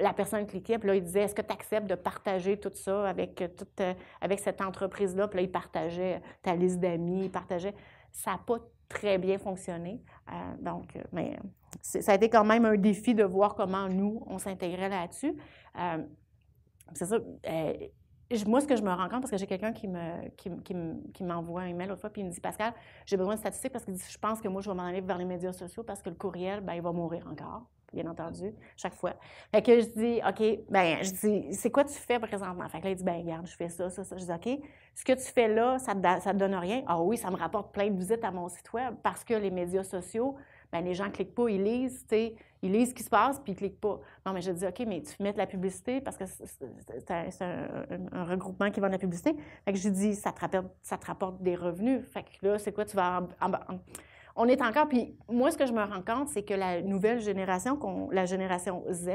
la personne cliquait, puis là, il disait, est-ce que tu acceptes de partager tout ça avec, euh, avec cette entreprise-là? Puis là, il partageait ta liste d'amis, il partageait. Ça n'a pas très bien fonctionné. donc, mais ça a été quand même un défi de voir comment nous, on s'intégrait là-dessus c'est ça. Euh, moi, ce que je me rends compte, parce que j'ai quelqu'un qui me, qui, m'envoie un email l'autre fois, puis il me dit Pascal, j'ai besoin de statistiques parce que je pense que moi, je vais m'en aller vers les médias sociaux parce que le courriel, ben, il va mourir encore, bien entendu, chaque fois. Fait que je dis OK, ben, je dis C'est quoi tu fais présentement Fait que là, il dit Ben, regarde, je fais ça, ça, ça. Je dis OK, ce que tu fais là, ça ne donne rien. Ah oui, ça me rapporte plein de visites à mon site Web parce que les médias sociaux, ben, les gens ne cliquent pas, ils lisent, ils lisent ce qui se passe, puis ils ne cliquent pas. Non, mais je dis, OK, mais tu mets de la publicité parce que c'est un, regroupement qui vend de la publicité. Fait que je dis, ça te, rapporte, ça te rapporte des revenus. Fait que là, c'est quoi, tu vas. on est encore, puis moi, ce que je me rends compte, c'est que la nouvelle génération, la génération Z,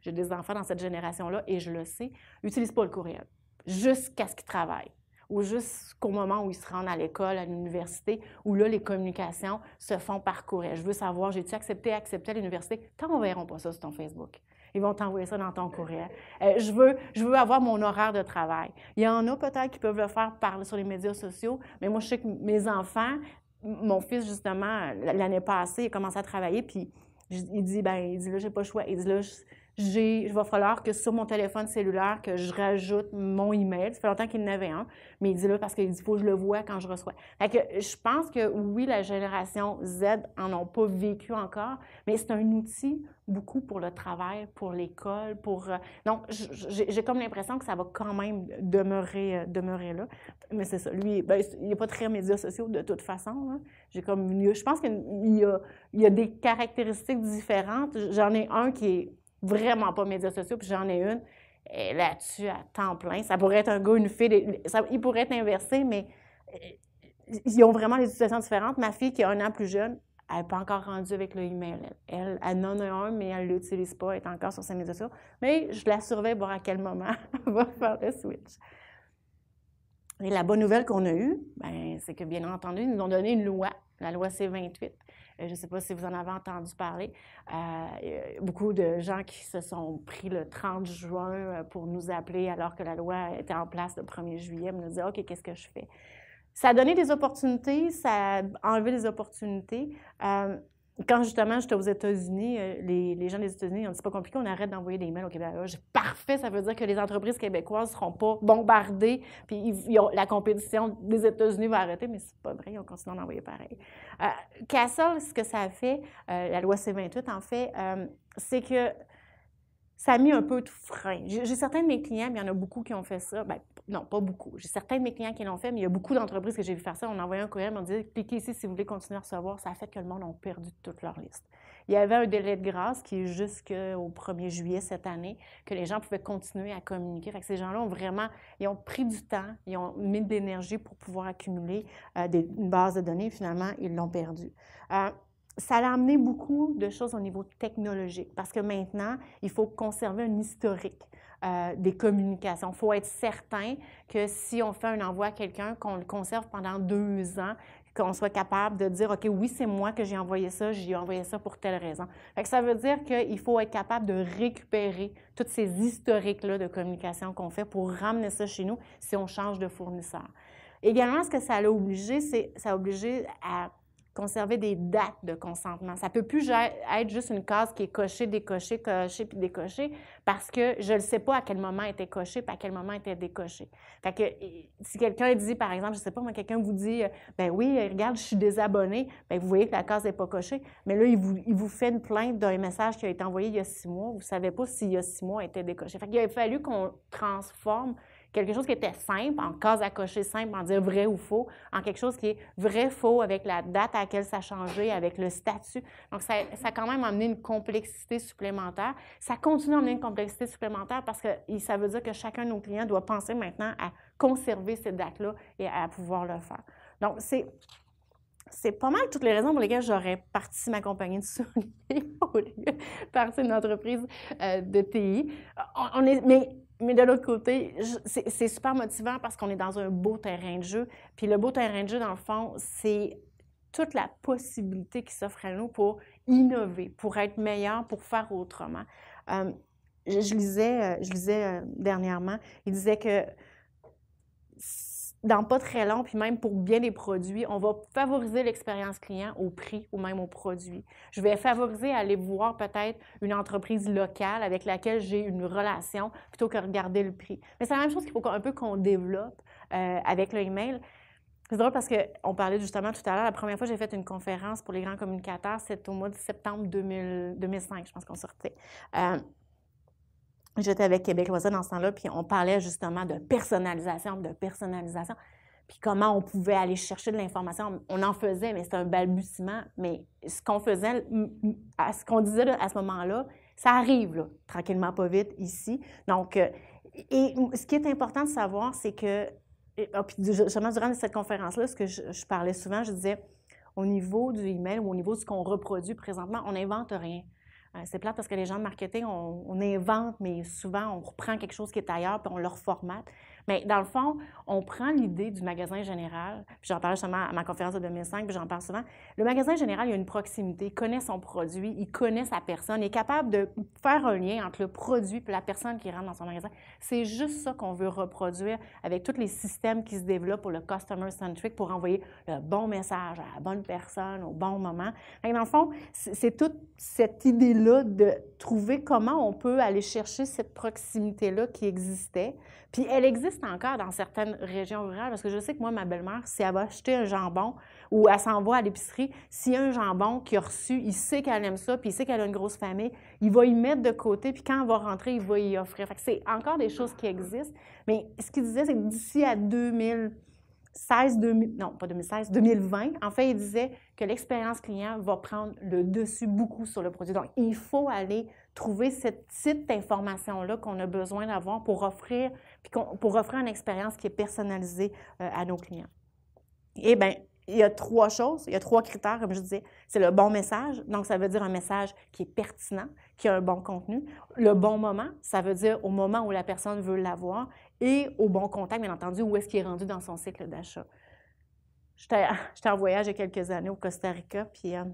j'ai des enfants dans cette génération-là et je le sais, n'utilise pas le courriel jusqu'à ce qu'ils travaillent ou jusqu'au moment où ils se rendent à l'école, à l'université, où là, les communications se font par courriel. Je veux savoir, j'ai-tu accepté, accepté à l'université? verra pas ça sur ton Facebook. Ils vont t'envoyer ça dans ton courriel. Euh, je, veux, je veux avoir mon horaire de travail. Il y en a peut-être qui peuvent le faire par, sur les médias sociaux, mais moi, je sais que mes enfants, mon fils, justement, l'année passée, il a commencé à travailler, puis il dit, ben, il dit, là, j'ai pas le choix. Il dit, là, j'ai, je vais falloir que sur mon téléphone cellulaire, que je rajoute mon email. Ça fait longtemps qu'il n'avait un, mais il dit là parce qu'il dit, faut que je le vois quand je reçois. que je pense que oui, la génération Z en ont pas vécu encore, mais c'est un outil beaucoup pour le travail, pour l'école, pour... Euh, donc, j'ai comme l'impression que ça va quand même demeurer, euh, demeurer là. Mais c'est ça, lui, ben, il n'est pas très médias sociaux de toute façon. Hein. J'ai comme... Je pense qu'il y il y a des caractéristiques différentes. J'en ai un qui est vraiment pas médias sociaux, puis j'en ai une là-dessus à temps plein. Ça pourrait être un gars, une fille, il pourrait être inversé, mais euh, ils ont vraiment des situations différentes. Ma fille, qui a un an plus jeune, elle n'est pas encore rendue avec le email. Elle, elle, en a un, mais elle ne l'utilise pas, elle est encore sur ses médias sociaux. Mais je la surveille voir à quel moment (laughs) elle va faire le switch. Et la bonne nouvelle qu'on a eue, ben, c'est que, bien entendu, ils nous ont donné une loi, la loi C28, euh, je ne sais pas si vous en avez entendu parler. Euh, beaucoup de gens qui se sont pris le 30 juin euh, pour nous appeler alors que la loi était en place le 1er juillet, me disaient « OK, qu'est-ce que je fais? Ça a donné des opportunités, ça a enlevé des opportunités quand justement j'étais aux États-Unis, euh, les, gens des États-Unis ont dit c'est pas compliqué, on arrête d'envoyer des mails au Québec. parfait, ça veut dire que les entreprises québécoises seront pas bombardées, puis la compétition des États-Unis va arrêter, mais c'est pas vrai, ils continue d'envoyer pareil. Euh, Castle, ce que ça a fait, euh, la loi C28 en fait, euh, c'est que ça a mis un peu de frein. J'ai certains de mes clients, mais il y en a beaucoup qui ont fait ça. Ben, non, pas beaucoup. J'ai certains de mes clients qui l'ont fait, mais il y a beaucoup d'entreprises que j'ai vu faire ça. On envoyait un courriel, on disait cliquez ici si vous voulez continuer à recevoir. Ça a fait que le monde a perdu toute leur liste. Il y avait un délai de grâce qui est jusqu'au 1er juillet cette année, que les gens pouvaient continuer à communiquer. ces gens-là ont vraiment, ils ont pris du temps, ils ont mis de l'énergie pour pouvoir accumuler euh, des, une base de données. Finalement, ils l'ont perdue. Euh, ça a amené beaucoup de choses au niveau technologique parce que maintenant, il faut conserver un historique euh, des communications. Il faut être certain que si on fait un envoi à quelqu'un, qu'on le conserve pendant deux ans, qu'on soit capable de dire, OK, oui, c'est moi que j'ai envoyé ça, j'ai envoyé ça pour telle raison. ça veut dire qu'il faut être capable de récupérer toutes ces historiques-là de communication qu'on fait pour ramener ça chez nous si on change de fournisseur. Également, ce que ça a obligé, c'est ça a obligé à conserver des dates de consentement. Ça ne peut plus être juste une case qui est cochée, décochée, cochée, puis décochée, parce que je ne sais pas à quel moment était cochée puis à quel moment était décochée. Fait que si quelqu'un dit, par exemple, je ne sais pas, moi, quelqu'un vous dit, euh, ben oui, regarde, je suis désabonné, ben vous voyez que la case n'est pas cochée, mais là, il vous, fait une plainte d'un message qui a été envoyé il y a six mois, vous ne savez pas s'il si, y a six mois était décoché. Fait qu'il a fallu qu'on transforme quelque chose qui était simple, en case à cocher simple, en dire vrai ou faux, en quelque chose qui est vrai, faux, avec la date à laquelle ça a changé, avec le statut. Donc, ça, ça a quand même amené une complexité supplémentaire. Ça continue à amener une complexité supplémentaire parce que ça veut dire que chacun de nos clients doit penser maintenant à conserver cette date-là et à pouvoir le faire. Donc, c'est c'est pas mal toutes les raisons pour lesquelles j'aurais parti ma compagnie de souliers (laughs) au lieu de partir d'une entreprise euh, de TI. on est, mais mais de l'autre côté, c'est super motivant parce qu'on est dans un beau terrain de jeu. Puis le beau terrain de jeu, dans le fond, c'est toute la possibilité qui s'offre à nous pour innover, pour être meilleur, pour faire autrement. je, euh, je, je lisais euh, euh, dernièrement, il disait que dans pas très long, puis même pour bien des produits, on va favoriser l'expérience client au prix ou même au produit. Je vais favoriser à aller voir peut-être une entreprise locale avec laquelle j'ai une relation plutôt que regarder le prix. Mais c'est la même chose qu'il faut un peu qu'on développe euh, avec le email. C'est drôle parce qu'on parlait justement tout à l'heure, la première fois j'ai fait une conférence pour les grands communicateurs, c'était au mois de septembre 2005, je pense qu'on sortait. Euh, J'étais avec Québec Loisir dans ce temps-là, puis on parlait justement de personnalisation, de personnalisation, puis comment on pouvait aller chercher de l'information. On en faisait, mais c'était un balbutiement. Mais ce qu'on faisait, ce qu'on disait à ce moment-là, ça arrive, tranquillement, pas vite, ici. Donc, euh, et ce qui est important de savoir, c'est que, ah, puis justement, durant cette conférence-là, ce que je, je parlais souvent, je disais, au niveau du email ou au niveau de ce qu'on reproduit présentement, on n'invente rien. Euh, c'est plate parce que les gens de marketing, on, on, invente, mais souvent, on reprend quelque chose qui est ailleurs, puis on le reformate. Mais ben, dans le fond, on prend l'idée du magasin général, j'en parle justement à ma conférence de 2005, puis j'en parle souvent. Le magasin général, il a une proximité, il connaît son produit, il connaît sa personne, il est capable de faire un lien entre le produit et la personne qui rentre dans son magasin. C'est juste ça qu'on veut reproduire avec tous les systèmes qui se développent pour le customer centric, pour envoyer le bon message à la bonne personne au bon moment. Mais dans le fond, c'est toute cette idée-là de trouver comment on peut aller chercher cette proximité-là qui existait. Puis elle existe encore dans certaines régions rurales, parce que je sais que moi, ma belle-mère, si elle va acheter un jambon ou elle s'envoie à l'épicerie, s'il y a un jambon qu'il a reçu, il sait qu'elle aime ça, puis il sait qu'elle a une grosse famille, il va y mettre de côté, puis quand elle va rentrer, il va y offrir. Fait que c'est encore des choses qui existent. Mais ce qu'il disait, c'est que d'ici à 2000, 2016, 2000, non pas 2016, 2020, en fait, il disait que l'expérience client va prendre le dessus beaucoup sur le produit. Donc, il faut aller trouver cette petite information là qu'on a besoin d'avoir pour offrir, puis pour offrir une expérience qui est personnalisée euh, à nos clients. Eh bien, il y a trois choses, il y a trois critères, comme je disais. C'est le bon message, donc ça veut dire un message qui est pertinent, qui a un bon contenu. Le bon moment, ça veut dire au moment où la personne veut l'avoir et au bon contact, bien entendu, où est-ce qu'il est rendu dans son cycle d'achat. J'étais (laughs) en voyage il y a quelques années au Costa Rica, puis euh,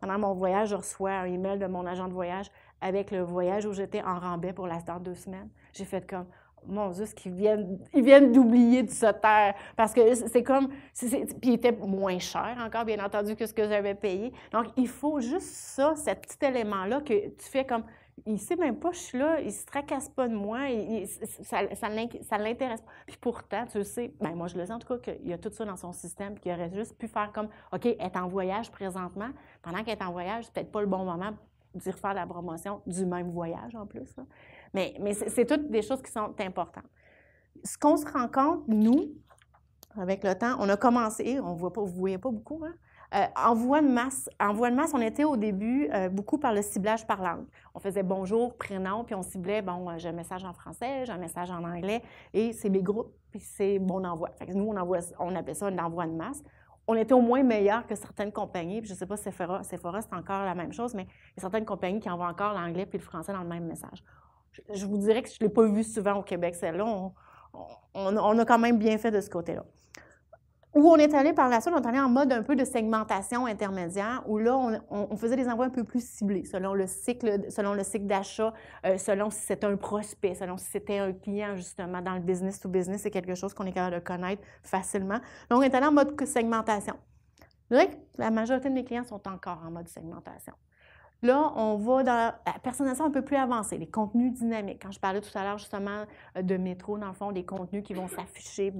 pendant mon voyage, je reçois un email de mon agent de voyage avec le voyage où j'étais en rembais pour la de deux semaines. J'ai fait comme mon Dieu, ce qu'ils viennent, ils viennent d'oublier de se taire. Parce que c'est comme. Puis il était moins cher encore, bien entendu, que ce que j'avais payé. Donc, il faut juste ça, cet petit élément-là que tu fais comme il ne sait même pas, je suis là, il ne se tracasse pas de moi, ça, ne l'intéresse pas. Puis pourtant, tu le sais, ben moi je le sais en tout cas qu'il y a tout ça dans son système, qu'il aurait juste pu faire comme, OK, être en voyage présentement, pendant qu'elle est en voyage, c'est peut-être pas le bon moment d'y refaire la promotion du même voyage en plus. Mais, mais c'est toutes des choses qui sont importantes. Ce qu'on se rend compte, nous, avec le temps, on a commencé, on ne voit pas, vous voyez pas beaucoup, hein, euh, envoi de masse, Envoi de masse, on était au début euh, beaucoup par le ciblage par langue. On faisait bonjour, prénom, puis on ciblait, bon, euh, j'ai un message en français, j'ai un message en anglais, et c'est mes groupes, puis c'est mon envoi. nous, on, appelait on appelle ça un envoi de masse. On était au moins meilleur que certaines compagnies, puis je ne sais pas, Sephora, Sephora c'est encore la même chose, mais il y a certaines compagnies qui envoient encore l'anglais puis le français dans le même message. Je, vous dirais que je ne l'ai pas vu souvent au Québec, celle-là. on, a quand même bien fait de ce côté-là. Où on est allé par la suite, on est allé en mode un peu de segmentation intermédiaire, où là, on, faisait des envois un peu plus ciblés, selon le cycle, selon le cycle d'achat, euh, selon si c'était un prospect, selon si c'était un client, justement, dans le business to business, c'est quelque chose qu'on est capable de connaître facilement. Donc, on est allé en mode segmentation. Je dirais que la majorité de mes clients sont encore en mode segmentation. Là, on va dans la personnalisation un peu plus avancée, les contenus dynamiques. Quand je parlais tout à l'heure justement euh, de métro, dans le fond, des contenus qui vont s'afficher,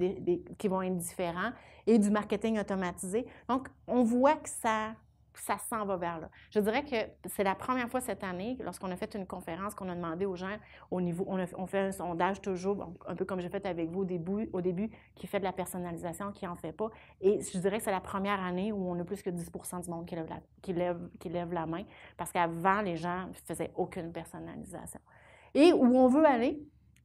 qui vont être différents, et du marketing automatisé. Donc, on voit que ça ça s'en va vers là. Je dirais que c'est la première fois cette année, lorsqu'on a fait une conférence, qu'on a demandé aux gens au niveau, on, on fait un sondage toujours, un peu comme j'ai fait avec vous au début, au début, qui fait de la personnalisation, qui en fait pas. Et je dirais que c'est la première année où on a plus que 10 du monde qui lève la, qui lève, qui lève la main, parce qu'avant, les gens ne faisaient aucune personnalisation. Et où on veut aller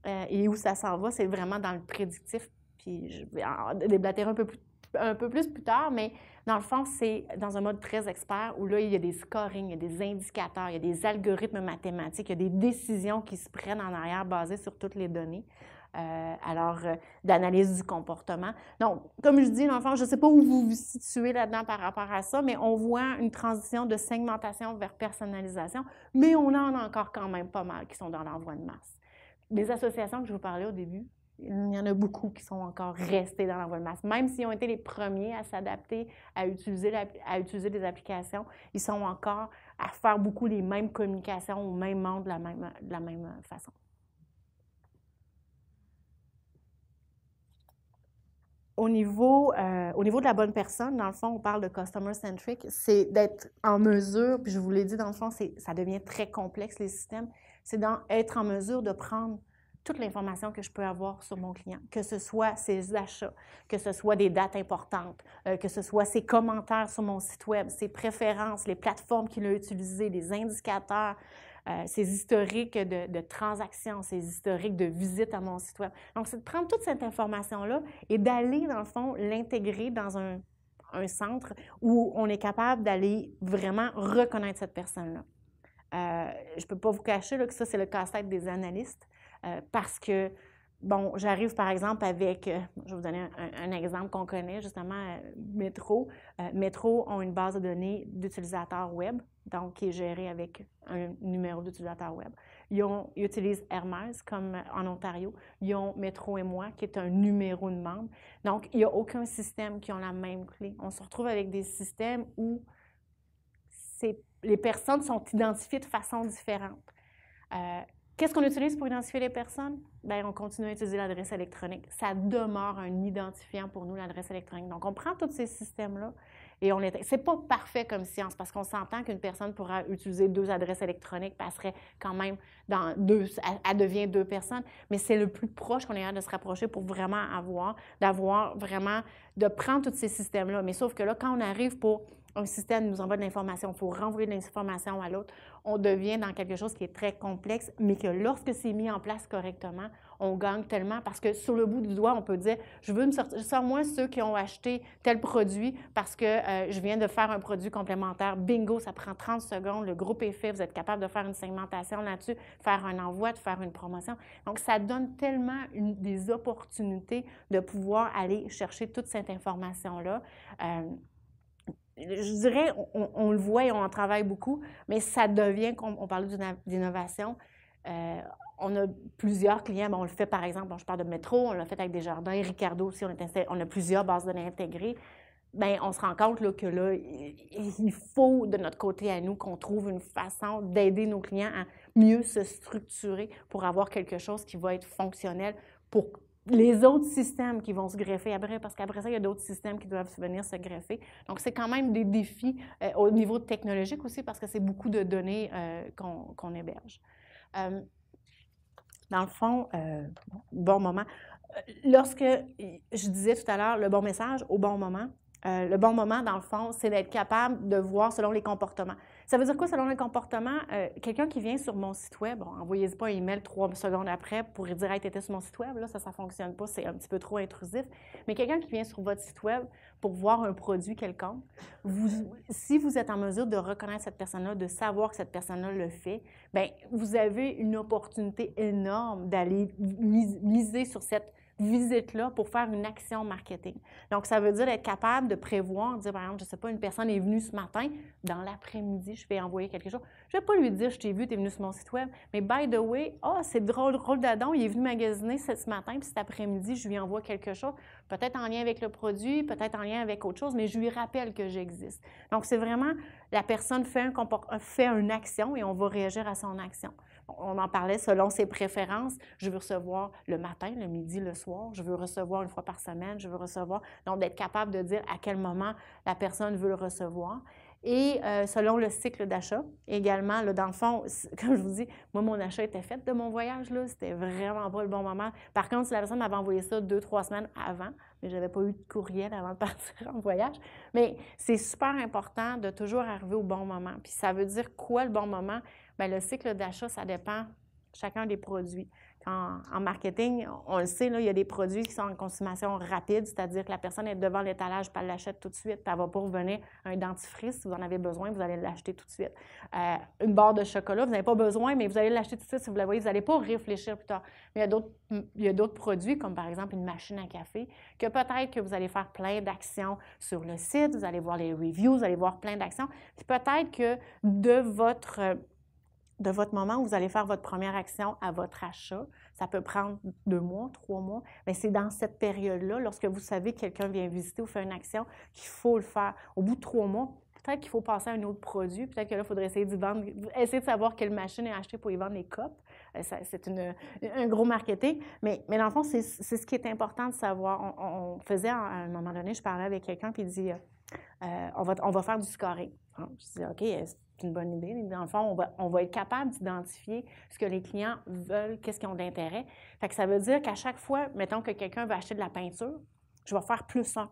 euh, et où ça s'en va, c'est vraiment dans le prédictif. Puis je vais en déblatérer un peu plus un peu plus plus tard, mais dans le fond, c'est dans un mode très expert où là, il y a des scorings, il y a des indicateurs, il y a des algorithmes mathématiques, il y a des décisions qui se prennent en arrière basées sur toutes les données. Euh, alors, euh, d'analyse du comportement. Donc, comme je dis, l'enfant, je ne sais pas où vous vous situez là-dedans par rapport à ça, mais on voit une transition de segmentation vers personnalisation, mais on en a encore quand même pas mal qui sont dans l'envoi de masse. Les associations que je vous parlais au début, il y en a beaucoup qui sont encore restés dans l'envoi de masse. Même s'ils ont été les premiers à s'adapter, à utiliser, à utiliser des applications, ils sont encore à faire beaucoup les mêmes communications au même monde de la même, de la même façon. Au niveau, euh, au niveau de la bonne personne, dans le fond, on parle de customer-centric, c'est d'être en mesure, puis je vous l'ai dit, dans le fond, ça devient très complexe, les systèmes, c'est d'être en mesure de prendre toute l'information que je peux avoir sur mon client, que ce soit ses achats, que ce soit des dates importantes, euh, que ce soit ses commentaires sur mon site web, ses préférences, les plateformes qu'il a utilisées, les indicateurs, euh, ses historiques de, transactions, ses historiques de visites à mon site web. Donc, c'est de prendre toute cette information-là et d'aller, dans le fond, l'intégrer dans un, centre où on est capable d'aller vraiment reconnaître cette personne-là. Euh, je ne peux pas vous cacher que ça, c'est le casse-tête des analystes. Euh, parce que, bon, j'arrive par exemple avec, euh, je vais vous donner un, exemple qu'on connaît justement, euh, Métro. Métro ont une base de données d'utilisateurs web, donc qui est gérée avec un numéro d'utilisateur web. Ils, utilisent Hermes comme en Ontario. Ils ont Métro et moi qui est un numéro de membre. Donc, il n'y a aucun système qui ont la même clé. On se retrouve avec des systèmes où les personnes sont identifiées de façon différente. Euh, Qu'est-ce qu'on utilise pour identifier les personnes? Bien, on continue à utiliser l'adresse électronique. Ça demeure un identifiant pour nous, l'adresse électronique. Donc, on prend tous ces systèmes-là et on les... C'est pas parfait comme science parce qu'on s'entend qu'une personne pourra utiliser deux adresses électroniques, passerait quand même dans deux, elle devient deux personnes, mais c'est le plus proche qu'on ait de se rapprocher pour vraiment avoir, d'avoir vraiment, de prendre tous ces systèmes-là. Mais sauf que là, quand on arrive pour un système nous envoie de l'information, il faut renvoyer de l'information à l'autre. On devient dans quelque chose qui est très complexe, mais que lorsque c'est mis en place correctement, on gagne tellement parce que sur le bout du doigt, on peut dire, je veux me sortir, je sors moins ceux qui ont acheté tel produit parce que euh, je viens de faire un produit complémentaire. Bingo, ça prend 30 secondes, le groupe est fait, vous êtes capable de faire une segmentation là-dessus, faire un envoi, de faire une promotion. Donc, ça donne tellement des opportunités de pouvoir aller chercher toute cette information-là. Euh, je dirais, on, le voit et on en travaille beaucoup, mais ça devient, on, on parle d'innovation, euh, on a plusieurs clients. on le fait, par exemple, bon, je parle de métro, on l'a fait avec des Desjardins, Ricardo aussi, on, on a plusieurs bases de données intégrées. Bien, on se rend compte que là, il faut, de notre côté à nous, qu'on trouve une façon d'aider nos clients à mieux se structurer pour avoir quelque chose qui va être fonctionnel pour les autres systèmes qui vont se greffer après, parce qu'après ça, il y a d'autres systèmes qui doivent venir se greffer. Donc, c'est quand même des défis euh, au niveau technologique aussi, parce que c'est beaucoup de données euh, qu'on héberge. Euh, dans le fond, bon moment. Lorsque je disais tout à l'heure le bon message au bon moment, le bon moment, dans le fond, c'est d'être capable de voir selon les comportements. Ça veut dire quoi selon le comportement? Euh, quelqu'un qui vient sur mon site web, bon, envoyez-y pas un email trois secondes après pour dire Hey, sur mon site web, là, ça, ça fonctionne pas, c'est un petit peu trop intrusif. Mais quelqu'un qui vient sur votre site web pour voir un produit quelconque, vous, si vous êtes en mesure de reconnaître cette personne-là, de savoir que cette personne-là le fait, ben vous avez une opportunité énorme d'aller miser sur cette visite-là pour faire une action marketing. Donc, ça veut dire être capable de prévoir, dire, par exemple, je ne sais pas, une personne est venue ce matin, dans l'après-midi, je vais envoyer quelque chose. Je ne vais pas lui dire, je t'ai vu, tu es venu sur mon site web, mais by the way, oh, c'est drôle, drôle d'adon, il est venu magasiner ce, matin, puis cet après-midi, je lui envoie quelque chose, peut-être en lien avec le produit, peut-être en lien avec autre chose, mais je lui rappelle que j'existe. Donc, c'est vraiment, la personne fait, un, fait une action et on va réagir à son action on en parlait selon ses préférences. Je veux recevoir le matin, le midi, le soir. Je veux recevoir une fois par semaine. Je veux recevoir. Donc, d'être capable de dire à quel moment la personne veut le recevoir. Et euh, selon le cycle d'achat également, dans le fond, (laughs) comme je vous dis, moi, mon achat était fait de mon voyage. Là. C'était vraiment pas le bon moment. Par contre, si la personne m'avait envoyé ça deux, trois semaines avant, mais je n'avais pas eu de courriel avant de (laughs) partir en voyage. Mais c'est super important de toujours arriver au bon moment. Puis ça veut dire quoi le bon moment? Bien, le cycle d'achat, ça dépend chacun des produits. En, marketing, on le sait, là, il y a des produits qui sont en consommation rapide, c'est-à-dire que la personne est devant l'étalage, elle l'achète tout de suite, puis elle va pas revenir un dentifrice. Si vous en avez besoin, vous allez l'acheter tout de suite. Euh, une barre de chocolat, vous n'avez pas besoin, mais vous allez l'acheter tout de suite si vous la voyez. Vous n'allez pas réfléchir plus tard. Mais il y a d'autres produits, comme par exemple une machine à café, que peut-être que vous allez faire plein d'actions sur le site, vous allez voir les reviews, vous allez voir plein d'actions. Puis peut-être que de votre de votre moment où vous allez faire votre première action à votre achat, ça peut prendre deux mois, trois mois, mais c'est dans cette période-là, lorsque vous savez que quelqu'un vient visiter ou fait une action, qu'il faut le faire. Au bout de trois mois, peut-être qu'il faut passer à un autre produit, peut-être qu'il faudrait essayer, de vendre, essayer de savoir quelle machine est achetée pour y vendre les copes. Euh, c'est un gros marketing, mais, mais dans le fond, c'est ce qui est important de savoir. On, faisait, à un moment donné, je parlais avec quelqu'un, puis il dit, euh, on, va, on va faire du scoring. Ah, je dis, OK, euh, c'est une bonne idée. Dans le fond, on va, on va être capable d'identifier ce que les clients veulent, qu'est-ce qu'ils ont d'intérêt. Fait que ça veut dire qu'à chaque fois, mettons que quelqu'un va acheter de la peinture, je vais faire plus un.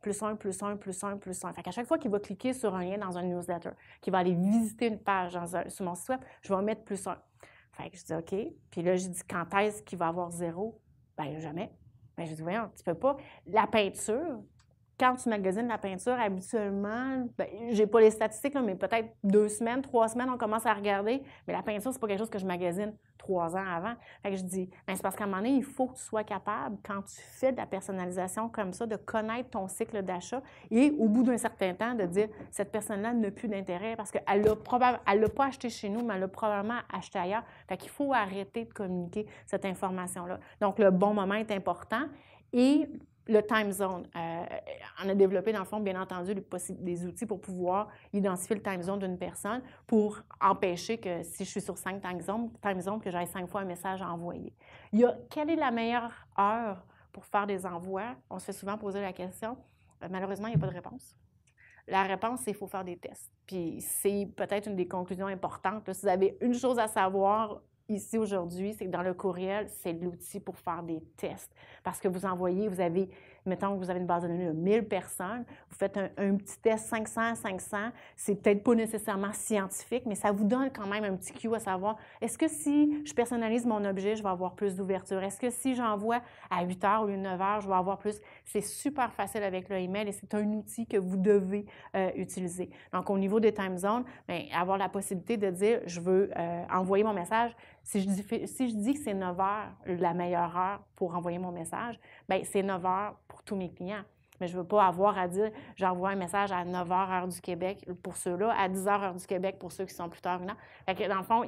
Plus un, plus un, plus un, plus un. Fait chaque fois qu'il va cliquer sur un lien dans un newsletter, qu'il va aller visiter une page dans sur mon site web, je vais en mettre plus un. Fait je dis OK. Puis là, je dis quand est-ce qu'il va avoir zéro? Ben jamais. Ben, je dis, voyons, tu peux pas. La peinture, quand tu magasines la peinture, habituellement, je ben, j'ai pas les statistiques, mais peut-être deux semaines, trois semaines, on commence à regarder. Mais la peinture, c'est pas quelque chose que je magasine trois ans avant. Fait que je dis, ben, c'est parce qu'à un moment donné, il faut que tu sois capable, quand tu fais de la personnalisation comme ça, de connaître ton cycle d'achat et au bout d'un certain temps, de dire, cette personne-là n'a plus d'intérêt parce qu'elle l'a elle l'a pas acheté chez nous, mais elle l'a probablement acheté ailleurs. Fait qu'il faut arrêter de communiquer cette information-là. Donc, le bon moment est important. Et le time zone. Euh, on a développé, dans le fond, bien entendu, des outils pour pouvoir identifier le time zone d'une personne pour empêcher que si je suis sur cinq time zones, que j'aille cinq fois un message à envoyer. Il y a, quelle est la meilleure heure pour faire des envois? On se fait souvent poser la question. Euh, malheureusement, il n'y a pas de réponse. La réponse, c'est qu'il faut faire des tests. Puis c'est peut-être une des conclusions importantes. si vous avez une chose à savoir ici aujourd'hui, c'est que dans le courriel, c'est l'outil pour faire des tests. Parce que vous envoyez, vous avez, mettons que vous avez une base de données de 1000 personnes, vous faites un, petit test 500 500, c'est peut-être pas nécessairement scientifique, mais ça vous donne quand même un petit cue à savoir, est-ce que si je personnalise mon objet, je vais avoir plus d'ouverture? Est-ce que si j'envoie à 8 h ou 9 h, je vais avoir plus? C'est super facile avec le email et c'est un outil que vous devez euh, utiliser. Donc, au niveau des time zones, ben, avoir la possibilité de dire, je veux euh, envoyer mon message si je dis, si je dis que c'est 9 heures la meilleure heure pour envoyer mon message, bien, c'est 9 heures pour tous mes clients. Mais je ne veux pas avoir à dire, j'envoie un message à 9 h heure du Québec pour ceux-là, à 10 h heure du Québec pour ceux qui sont plus tard. Non. Fait que dans le fond,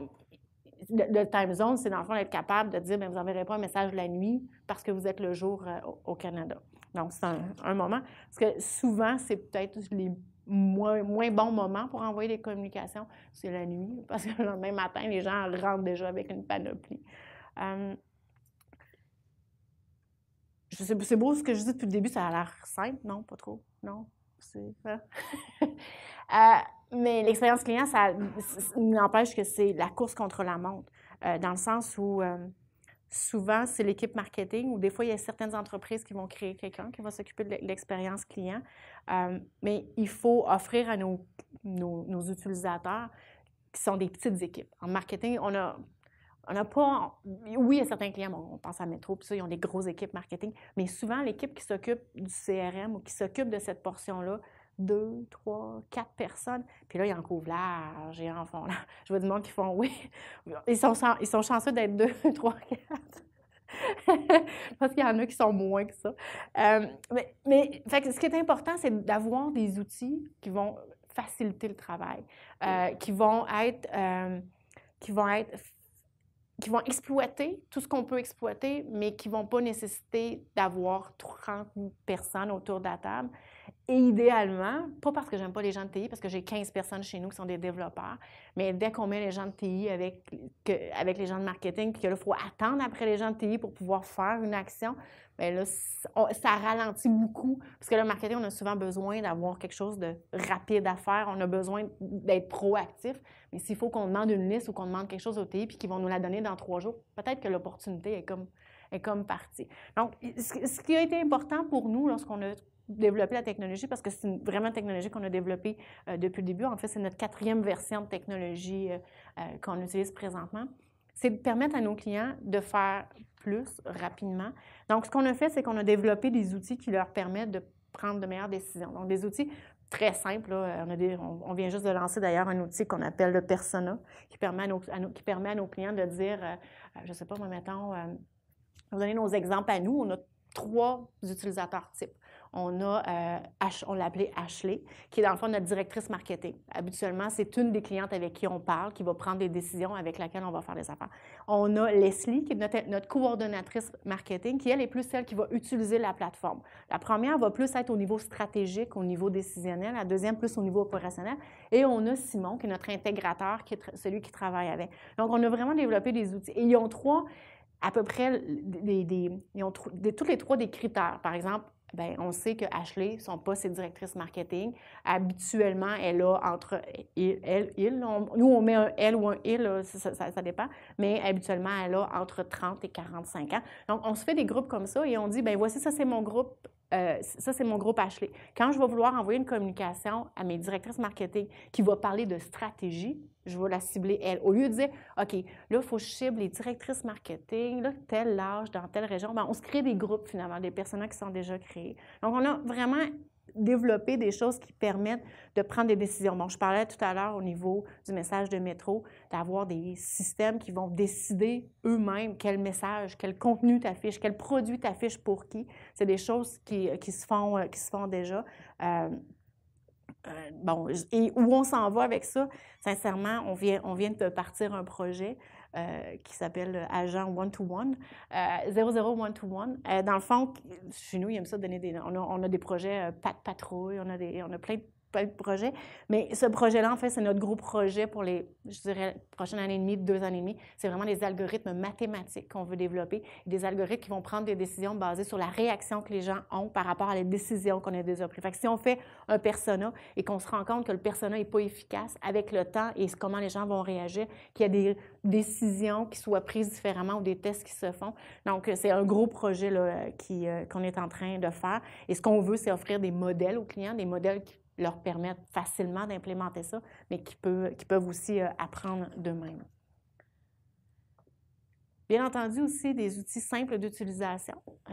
le, time zone, c'est dans le fond d'être capable de dire, bien, vous n'enverrez pas un message la nuit parce que vous êtes le jour euh, au Canada. Donc, c'est un, moment. Parce que souvent, c'est peut-être les moins, moins bon moment pour envoyer des communications, c'est la nuit, (laughs) parce que le lendemain matin, les gens rentrent déjà avec une panoplie. Euh, c'est beau ce que je dis depuis le début, ça a l'air simple, non? Pas trop, non? C'est ça? (laughs) Euh, mais l'expérience client, ça n'empêche que c'est la course contre la montre, euh, dans le sens où souvent, c'est l'équipe marketing ou des fois, il y a certaines entreprises qui vont créer quelqu'un qui va s'occuper de l'expérience client. Euh, mais il faut offrir à nos, utilisateurs qui sont des petites équipes. En marketing, on n'a pas. Oui, il y a certains clients, on pense à Metro, puis ça, ils ont des grosses équipes marketing, mais souvent, l'équipe qui s'occupe du CRM ou qui s'occupe de cette portion-là, deux, trois, quatre personnes. Puis là, il ils en couvrent large, et en font là. (laughs) Je vois du monde qui font oui. (laughs) Ils sont, ils sont chanceux d'être deux, (laughs) trois, quatre. Parce qu'il y en a qui sont moins que ça. Euh, mais, fait ce qui est important, c'est d'avoir des outils qui vont faciliter le travail, euh, qui vont être, euh, qui vont être, qui vont exploiter tout ce qu'on peut exploiter, mais qui vont pas nécessiter d'avoir 30 personnes autour de la table. Et idéalement, pas parce que j'aime pas les gens de TI, parce que j'ai 15 personnes chez nous qui sont des développeurs, mais dès qu'on met les gens de TI avec, que, avec les gens de marketing, puis qu'il faut attendre après les gens de TI pour pouvoir faire une action, bien là, ça ralentit beaucoup. Parce que le marketing, on a souvent besoin d'avoir quelque chose de rapide à faire, on a besoin d'être proactif. Mais s'il faut qu'on demande une liste ou qu'on demande quelque chose au TI, puis qu'ils vont nous la donner dans trois jours, peut-être que l'opportunité est comme est comme partie. Donc, ce qui a été important pour nous lorsqu'on a développer la technologie parce que c'est vraiment une technologie qu'on a développée euh, depuis le début. En fait, c'est notre quatrième version de technologie euh, euh, qu'on utilise présentement. C'est de permettre à nos clients de faire plus rapidement. Donc, ce qu'on a fait, c'est qu'on a développé des outils qui leur permettent de prendre de meilleures décisions. Donc, des outils très simples. On, vient juste de lancer d'ailleurs un outil qu'on appelle le Persona, qui permet à nos, qui clients de dire, je ne sais pas, moi, mettons, vous donner nos exemples à nous. On a trois utilisateurs types on a, euh, on l'appelait Ashley, qui est dans le fond notre directrice marketing. Habituellement, c'est une des clientes avec qui on parle, qui va prendre des décisions avec laquelle on va faire les affaires. On a Leslie, qui est notre, notre coordonnatrice marketing, qui elle est plus celle qui va utiliser la plateforme. La première va plus être au niveau stratégique, au niveau décisionnel, la deuxième plus au niveau opérationnel. Et on a Simon, qui est notre intégrateur, qui est celui qui travaille avec. Donc, on a vraiment développé des outils. Et ils ont trois à peu près des, des, tous les trois des critères. Par exemple, Bien, on sait que Ashley, sont pas ses directrices marketing. Habituellement, elle a entre nous, on met un elle ou un il, ça, dépend. Mais habituellement, elle a entre 30 et 45 ans. Donc, on se fait des groupes comme ça et on dit, ben voici, ça c'est mon groupe. Euh, ça, c'est mon groupe Ashley. Quand je vais vouloir envoyer une communication à mes directrices marketing qui va parler de stratégie, je veux la cibler elle. Au lieu de dire, OK, là, il faut que je cible les directrices marketing, là, tel âge, dans telle région. Ben, on se crée des groupes, finalement, des personnes qui sont déjà créés. Donc, on a vraiment développé des choses qui permettent de prendre des décisions. Bon, je parlais tout à l'heure au niveau du message de métro, d'avoir des systèmes qui vont décider eux-mêmes quel message, quel contenu t'affiches, quel produit t'affiches pour qui. C'est des choses qui, euh, qui, se font, euh, qui se font déjà. Euh, euh, bon, et où on s'en va avec ça, sincèrement, on vient, on vient de partir un projet euh, qui s'appelle euh, Agent One-to-One, euh, 00 to one dans le fond, chez nous, il aime ça donner des. On a, on a des projets Pat Patrouille, on a, des, on a plein de pas de projet, Mais ce projet-là, en fait, c'est notre gros projet pour les, je dirais, et demie, deux années et demie. C'est vraiment des algorithmes mathématiques qu'on veut développer, des algorithmes qui vont prendre des décisions basées sur la réaction que les gens ont par rapport à les décisions qu'on a déjà prises. Fait que si on fait un persona et qu'on se rend compte que le persona n'est pas efficace avec le temps et comment les gens vont réagir, qu'il y a des décisions qui soient prises différemment ou des tests qui se font. Donc, c'est un gros projet là, qui, euh, qu'on est en train de faire. Et ce qu'on veut, c'est offrir des modèles aux clients, des modèles qui leur permettre facilement d'implémenter ça, mais qui, qui peuvent aussi euh, apprendre d'eux-mêmes. Bien entendu, aussi des outils simples d'utilisation. Euh,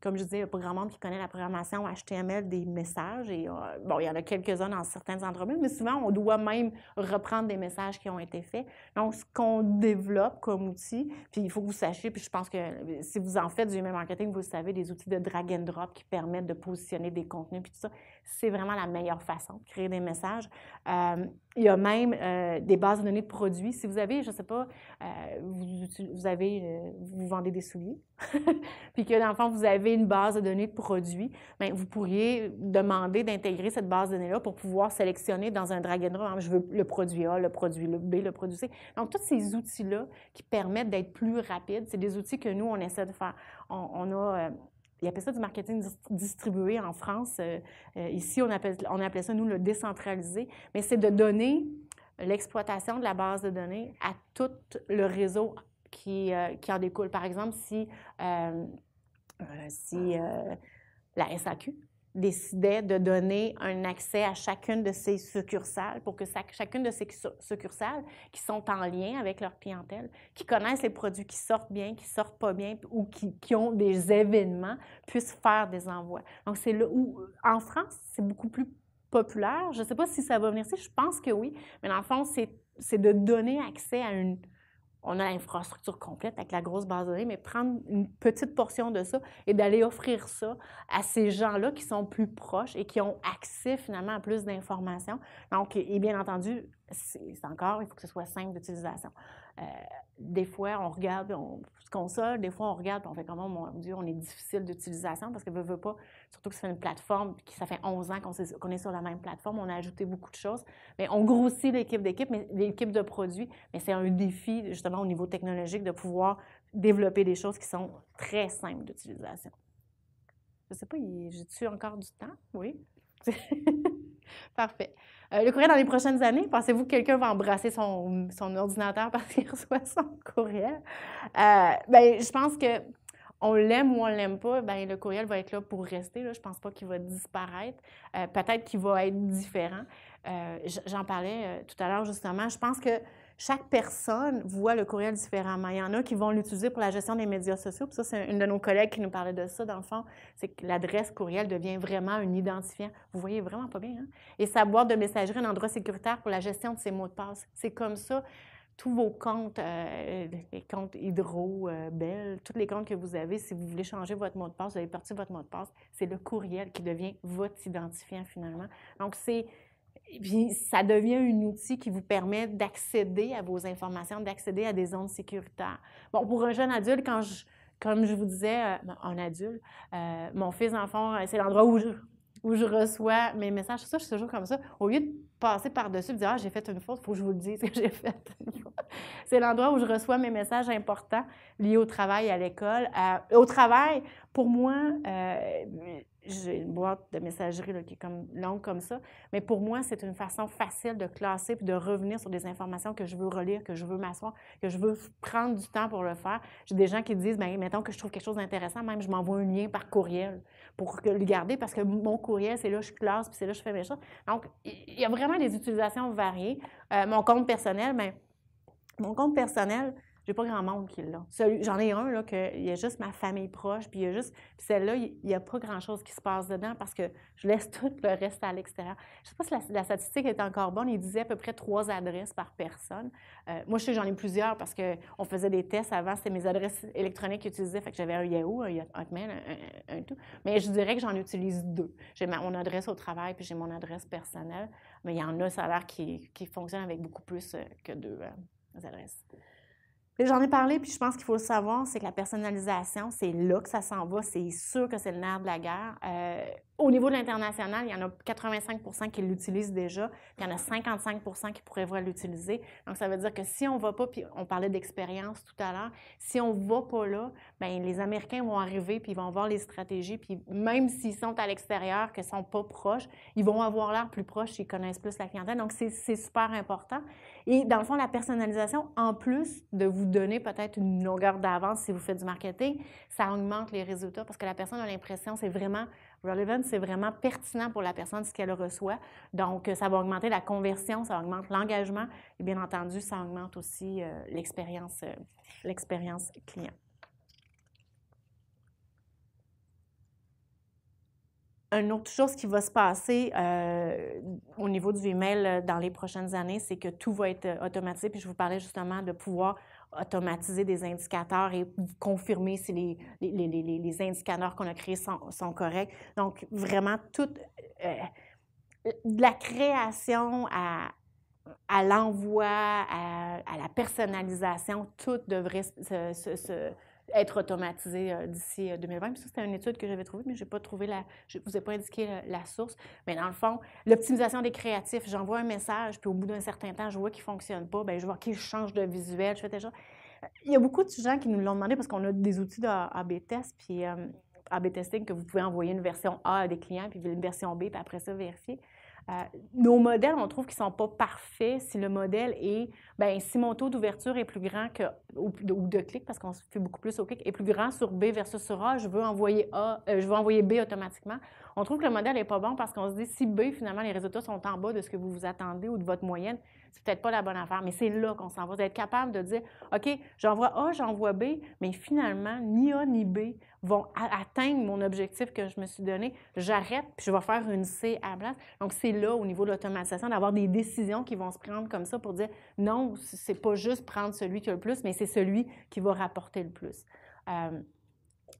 comme je disais, il y a pas grand monde qui connaît la programmation HTML des messages. Et, euh, bon, il y en a quelques-uns dans certaines entreprises, mais souvent, on doit même reprendre des messages qui ont été faits. Donc, ce qu'on développe comme outil, puis il faut que vous sachiez, puis je pense que si vous en faites du email marketing, vous savez, des outils de drag and drop qui permettent de positionner des contenus, puis tout ça c'est vraiment la meilleure façon de créer des messages. Euh, il y a même euh, des bases de données de produits. Si vous avez, je ne sais pas, euh, vous, avez, vous vendez des souliers, (laughs) puis que l'enfant vous avez une base de données de produits, mais ben, vous pourriez demander d'intégrer cette base de données-là pour pouvoir sélectionner dans un drag and drop, hein, je veux le produit A, le produit B, le produit C. Donc, tous ces outils-là qui permettent d'être plus rapide, c'est des outils que nous, on essaie de faire. on a ils appelle ça du marketing distribué en France. Euh, euh, ici, on, appelle, on appelait ça, nous, le décentralisé. Mais c'est de donner l'exploitation de la base de données à tout le réseau qui, euh, en découle. Par exemple, si, la SAQ décidait de donner un accès à chacune de ces succursales pour que chacune de ces succursales qui sont en lien avec leur clientèle, qui connaissent les produits qui sortent bien, qui sortent pas bien ou qui, ont des événements, puissent faire des envois. Donc, c'est là où, euh, en France, c'est beaucoup plus populaire. Je sais pas si ça va venir ici, je pense que oui, mais dans le fond, c'est de donner accès à une on a l'infrastructure complète avec la grosse base de mais prendre une petite portion de ça et d'aller offrir ça à ces gens-là qui sont plus proches et qui ont accès finalement à plus d'informations. Donc, et bien entendu, c'est encore, il faut que ce soit simple d'utilisation. Euh, des fois, on regarde, on console. des fois, on regarde et on fait comment, oh mon Dieu, on est difficile d'utilisation parce qu'elle veut, veut pas, surtout que c'est une plateforme puis ça fait 11 ans qu'on est sur la même plateforme, on a ajouté beaucoup de choses. Mais on grossit l'équipe d'équipe, l'équipe de produits, mais c'est un défi, justement, au niveau technologique de pouvoir développer des choses qui sont très simples d'utilisation. Je sais pas, j'ai-tu encore du temps? Oui. (laughs) Parfait. Euh, le courriel dans les prochaines années, pensez-vous que quelqu'un va embrasser son, son ordinateur parce qu'il (laughs) reçoit son courriel? Euh, ben, je pense que on l'aime ou on l'aime pas, ben, le courriel va être là pour rester. Je Je pense pas qu'il va disparaître. Euh, peut-être qu'il va être différent. J'en parlais tout à l'heure justement. Je pense que chaque personne voit le courriel différemment. Il y en a qui vont l'utiliser pour la gestion des médias sociaux. Puis ça, c'est une de nos collègues qui nous parlait de ça, dans le fond. C'est que l'adresse courriel devient vraiment un identifiant. Vous voyez vraiment pas bien. Hein? Et savoir de messagerie, un endroit sécuritaire pour la gestion de ses mots de passe. C'est comme ça. Tous vos comptes, euh, les comptes Hydro, euh, Bell, tous les comptes que vous avez, si vous voulez changer votre mot de passe, vous avez parti votre mot de passe, c'est le courriel qui devient votre identifiant finalement. Donc, c'est ça devient un outil qui vous permet d'accéder à vos informations, d'accéder à des zones sécuritaires. Bon, pour un jeune adulte, quand comme je vous disais, euh, un adulte, euh, mon fils enfant, euh, c'est l'endroit où je, où je reçois mes messages. Ça, je suis toujours comme ça. Au lieu de passer par-dessus et de dire Ah, j'ai fait une faute, il faut que je vous le dise que j'ai (laughs) fait une faute. C'est l'endroit où je reçois mes messages importants liés au travail, à l'école. au travail, pour moi, j'ai une boîte de messagerie qui est comme longue comme ça. Mais pour moi, c'est une façon facile de classer puis de revenir sur des informations que je veux relire, que je veux m'asseoir, que je veux prendre du temps pour le faire. J'ai des gens qui disent, bien, mettons que je trouve quelque chose d'intéressant, même je m'envoie un lien par courriel pour le garder parce que mon courriel, c'est là que je classe puis c'est là que je fais mes choses. Donc, il y a vraiment des utilisations variées. Euh, mon compte personnel, mais ben, mon compte personnel, j'ai pas grand monde qui l'a. J'en ai un, là, qu'il y a juste ma famille proche, puis il y a juste. celle-là, il n'y a pas grand-chose qui se passe dedans parce que je laisse (laughs) tout le reste à l'extérieur. Je ne sais pas si la, statistique est encore bonne. Il disait à peu près trois adresses par personne. Euh, moi, je sais j'en ai plusieurs parce qu'on faisait des tests avant. C'était mes adresses électroniques qu'ils utilisaient. Fait que j'avais un Yahoo, un Hotmail, un, tout. Mais je dirais que j'en utilise deux. J'ai mon adresse au travail, puis j'ai mon adresse personnelle. Mais il y en a, ça a l'air qui, qui fonctionne avec beaucoup plus euh, que deux euh, adresses. J'en ai parlé, puis je pense qu'il faut le savoir, c'est que la personnalisation, c'est là que ça s'en va, c'est sûr que c'est le nerf de la guerre. Euh, au niveau de l'international, il y en a 85 qui l'utilisent déjà, puis il y en a 55 qui pourraient voir l'utiliser. Donc, ça veut dire que si on ne va pas, puis on parlait d'expérience tout à l'heure, si on ne va pas là, bien, les Américains vont arriver, puis ils vont voir les stratégies, puis même s'ils sont à l'extérieur, qu'ils ne sont pas proches, ils vont avoir l'air plus proches, ils connaissent plus la clientèle. Donc, c'est super important. Et dans le fond, la personnalisation, en plus de vous donner peut-être une longueur d'avance si vous faites du marketing, ça augmente les résultats parce que la personne a l'impression, c'est vraiment Relevant, c'est vraiment pertinent pour la personne ce qu'elle reçoit. Donc, euh, ça va augmenter la conversion, ça augmente l'engagement et bien entendu, ça augmente aussi euh, euh, l'expérience, client. Une autre chose qui va se passer au niveau du email dans les prochaines années, c'est que tout va être automatisé. Puis je vous parlais justement de pouvoir automatiser des indicateurs et confirmer si les, les, les, les indicateurs qu'on a créés sont, corrects. Donc, vraiment, toute euh, la création à, à l'envoi, à, la personnalisation, tout devrait se être automatisé euh, d'ici 2020. Euh, puis ça, c'était une étude que j'avais trouvée, mais je pas trouvé la. Je ne vous ai pas indiqué la, source. Mais dans le fond, l'optimisation des créatifs, j'envoie un message, puis au bout d'un certain temps, je vois qu'il ne fonctionne pas, ben, je vois qu'il change de visuel, je fais Il y a beaucoup de gens qui nous l'ont demandé parce qu'on a des outils d'AB test, puis euh, AB testing que vous pouvez envoyer une version A à des clients, puis une version B, puis après ça, vérifier. Euh, nos modèles, on trouve qu'ils ne sont pas parfaits si le modèle est, ben, si mon taux d'ouverture est plus grand que, ou, de, clic, parce qu'on fait beaucoup plus au clic, est plus grand sur B versus sur A, je veux envoyer euh, je veux envoyer B automatiquement. On trouve que le modèle n'est pas bon parce qu'on se dit si B, finalement, les résultats sont en bas de ce que vous vous attendez ou de votre moyenne, c'est peut-être pas la bonne affaire, mais c'est là qu'on s'en va. D'être capable de dire, OK, j'envoie A, j'envoie B, mais finalement, ni A ni B vont atteindre mon objectif que je me suis donné. J'arrête, puis je vais faire une C à la place. Donc, c'est là, au niveau de l'automatisation, d'avoir des décisions qui vont se prendre comme ça pour dire, non, c'est pas juste prendre celui qui a le plus, mais c'est celui qui va rapporter le plus. Euh,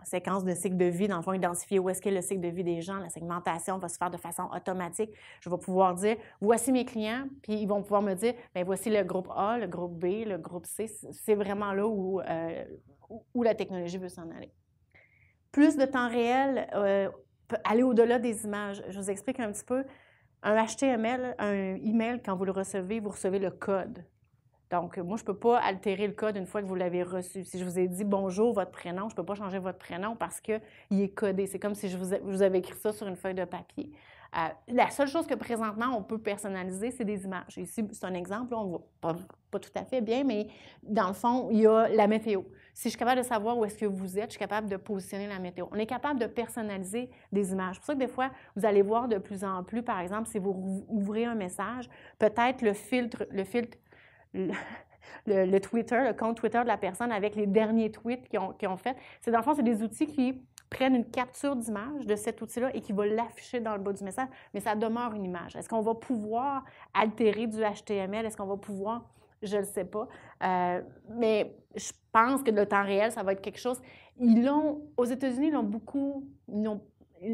séquence de cycle de vie, dans le fond, identifier où est-ce que le cycle de vie des gens, la segmentation va se faire de façon automatique. Je vais pouvoir dire, voici mes clients, puis ils vont pouvoir me dire, bien, voici le groupe A, le groupe B, le groupe C. C'est vraiment là où, euh, où la technologie veut s'en aller. Plus de temps réel, euh, aller au-delà des images. Je vous explique un petit peu. Un HTML, un email, quand vous le recevez, vous recevez le code. Donc, euh, moi, je ne peux pas altérer le code une fois que vous l'avez reçu. Si je vous ai dit bonjour, votre prénom, je ne peux pas changer votre prénom parce qu'il est codé. C'est comme si je vous, avais écrit ça sur une feuille de papier. Euh, la seule chose que présentement on peut personnaliser, c'est des images. Ici, c'est un exemple, on ne voit pas, tout à fait bien, mais dans le fond, il y a la météo. Si je suis capable de savoir où est-ce que vous êtes, je suis capable de positionner la météo. On est capable de personnaliser des images. C'est pour ça que des fois, vous allez voir de plus en plus, par exemple, si vous ouvrez un message, peut-être le filtre, le filtre (laughs) le, Twitter, le compte Twitter de la personne avec les derniers tweets qu'ils ont, faits. ont fait. C'est dans c'est des outils qui prennent une capture d'image de cet outil-là et qui vont l'afficher dans le bas du message, mais ça demeure une image. Est-ce qu'on va pouvoir altérer du HTML? Est-ce qu'on va pouvoir... Je ne le sais pas. Euh, mais je pense que le temps réel, ça va être quelque chose. Ils l'ont, aux États-Unis, ils beaucoup, ils,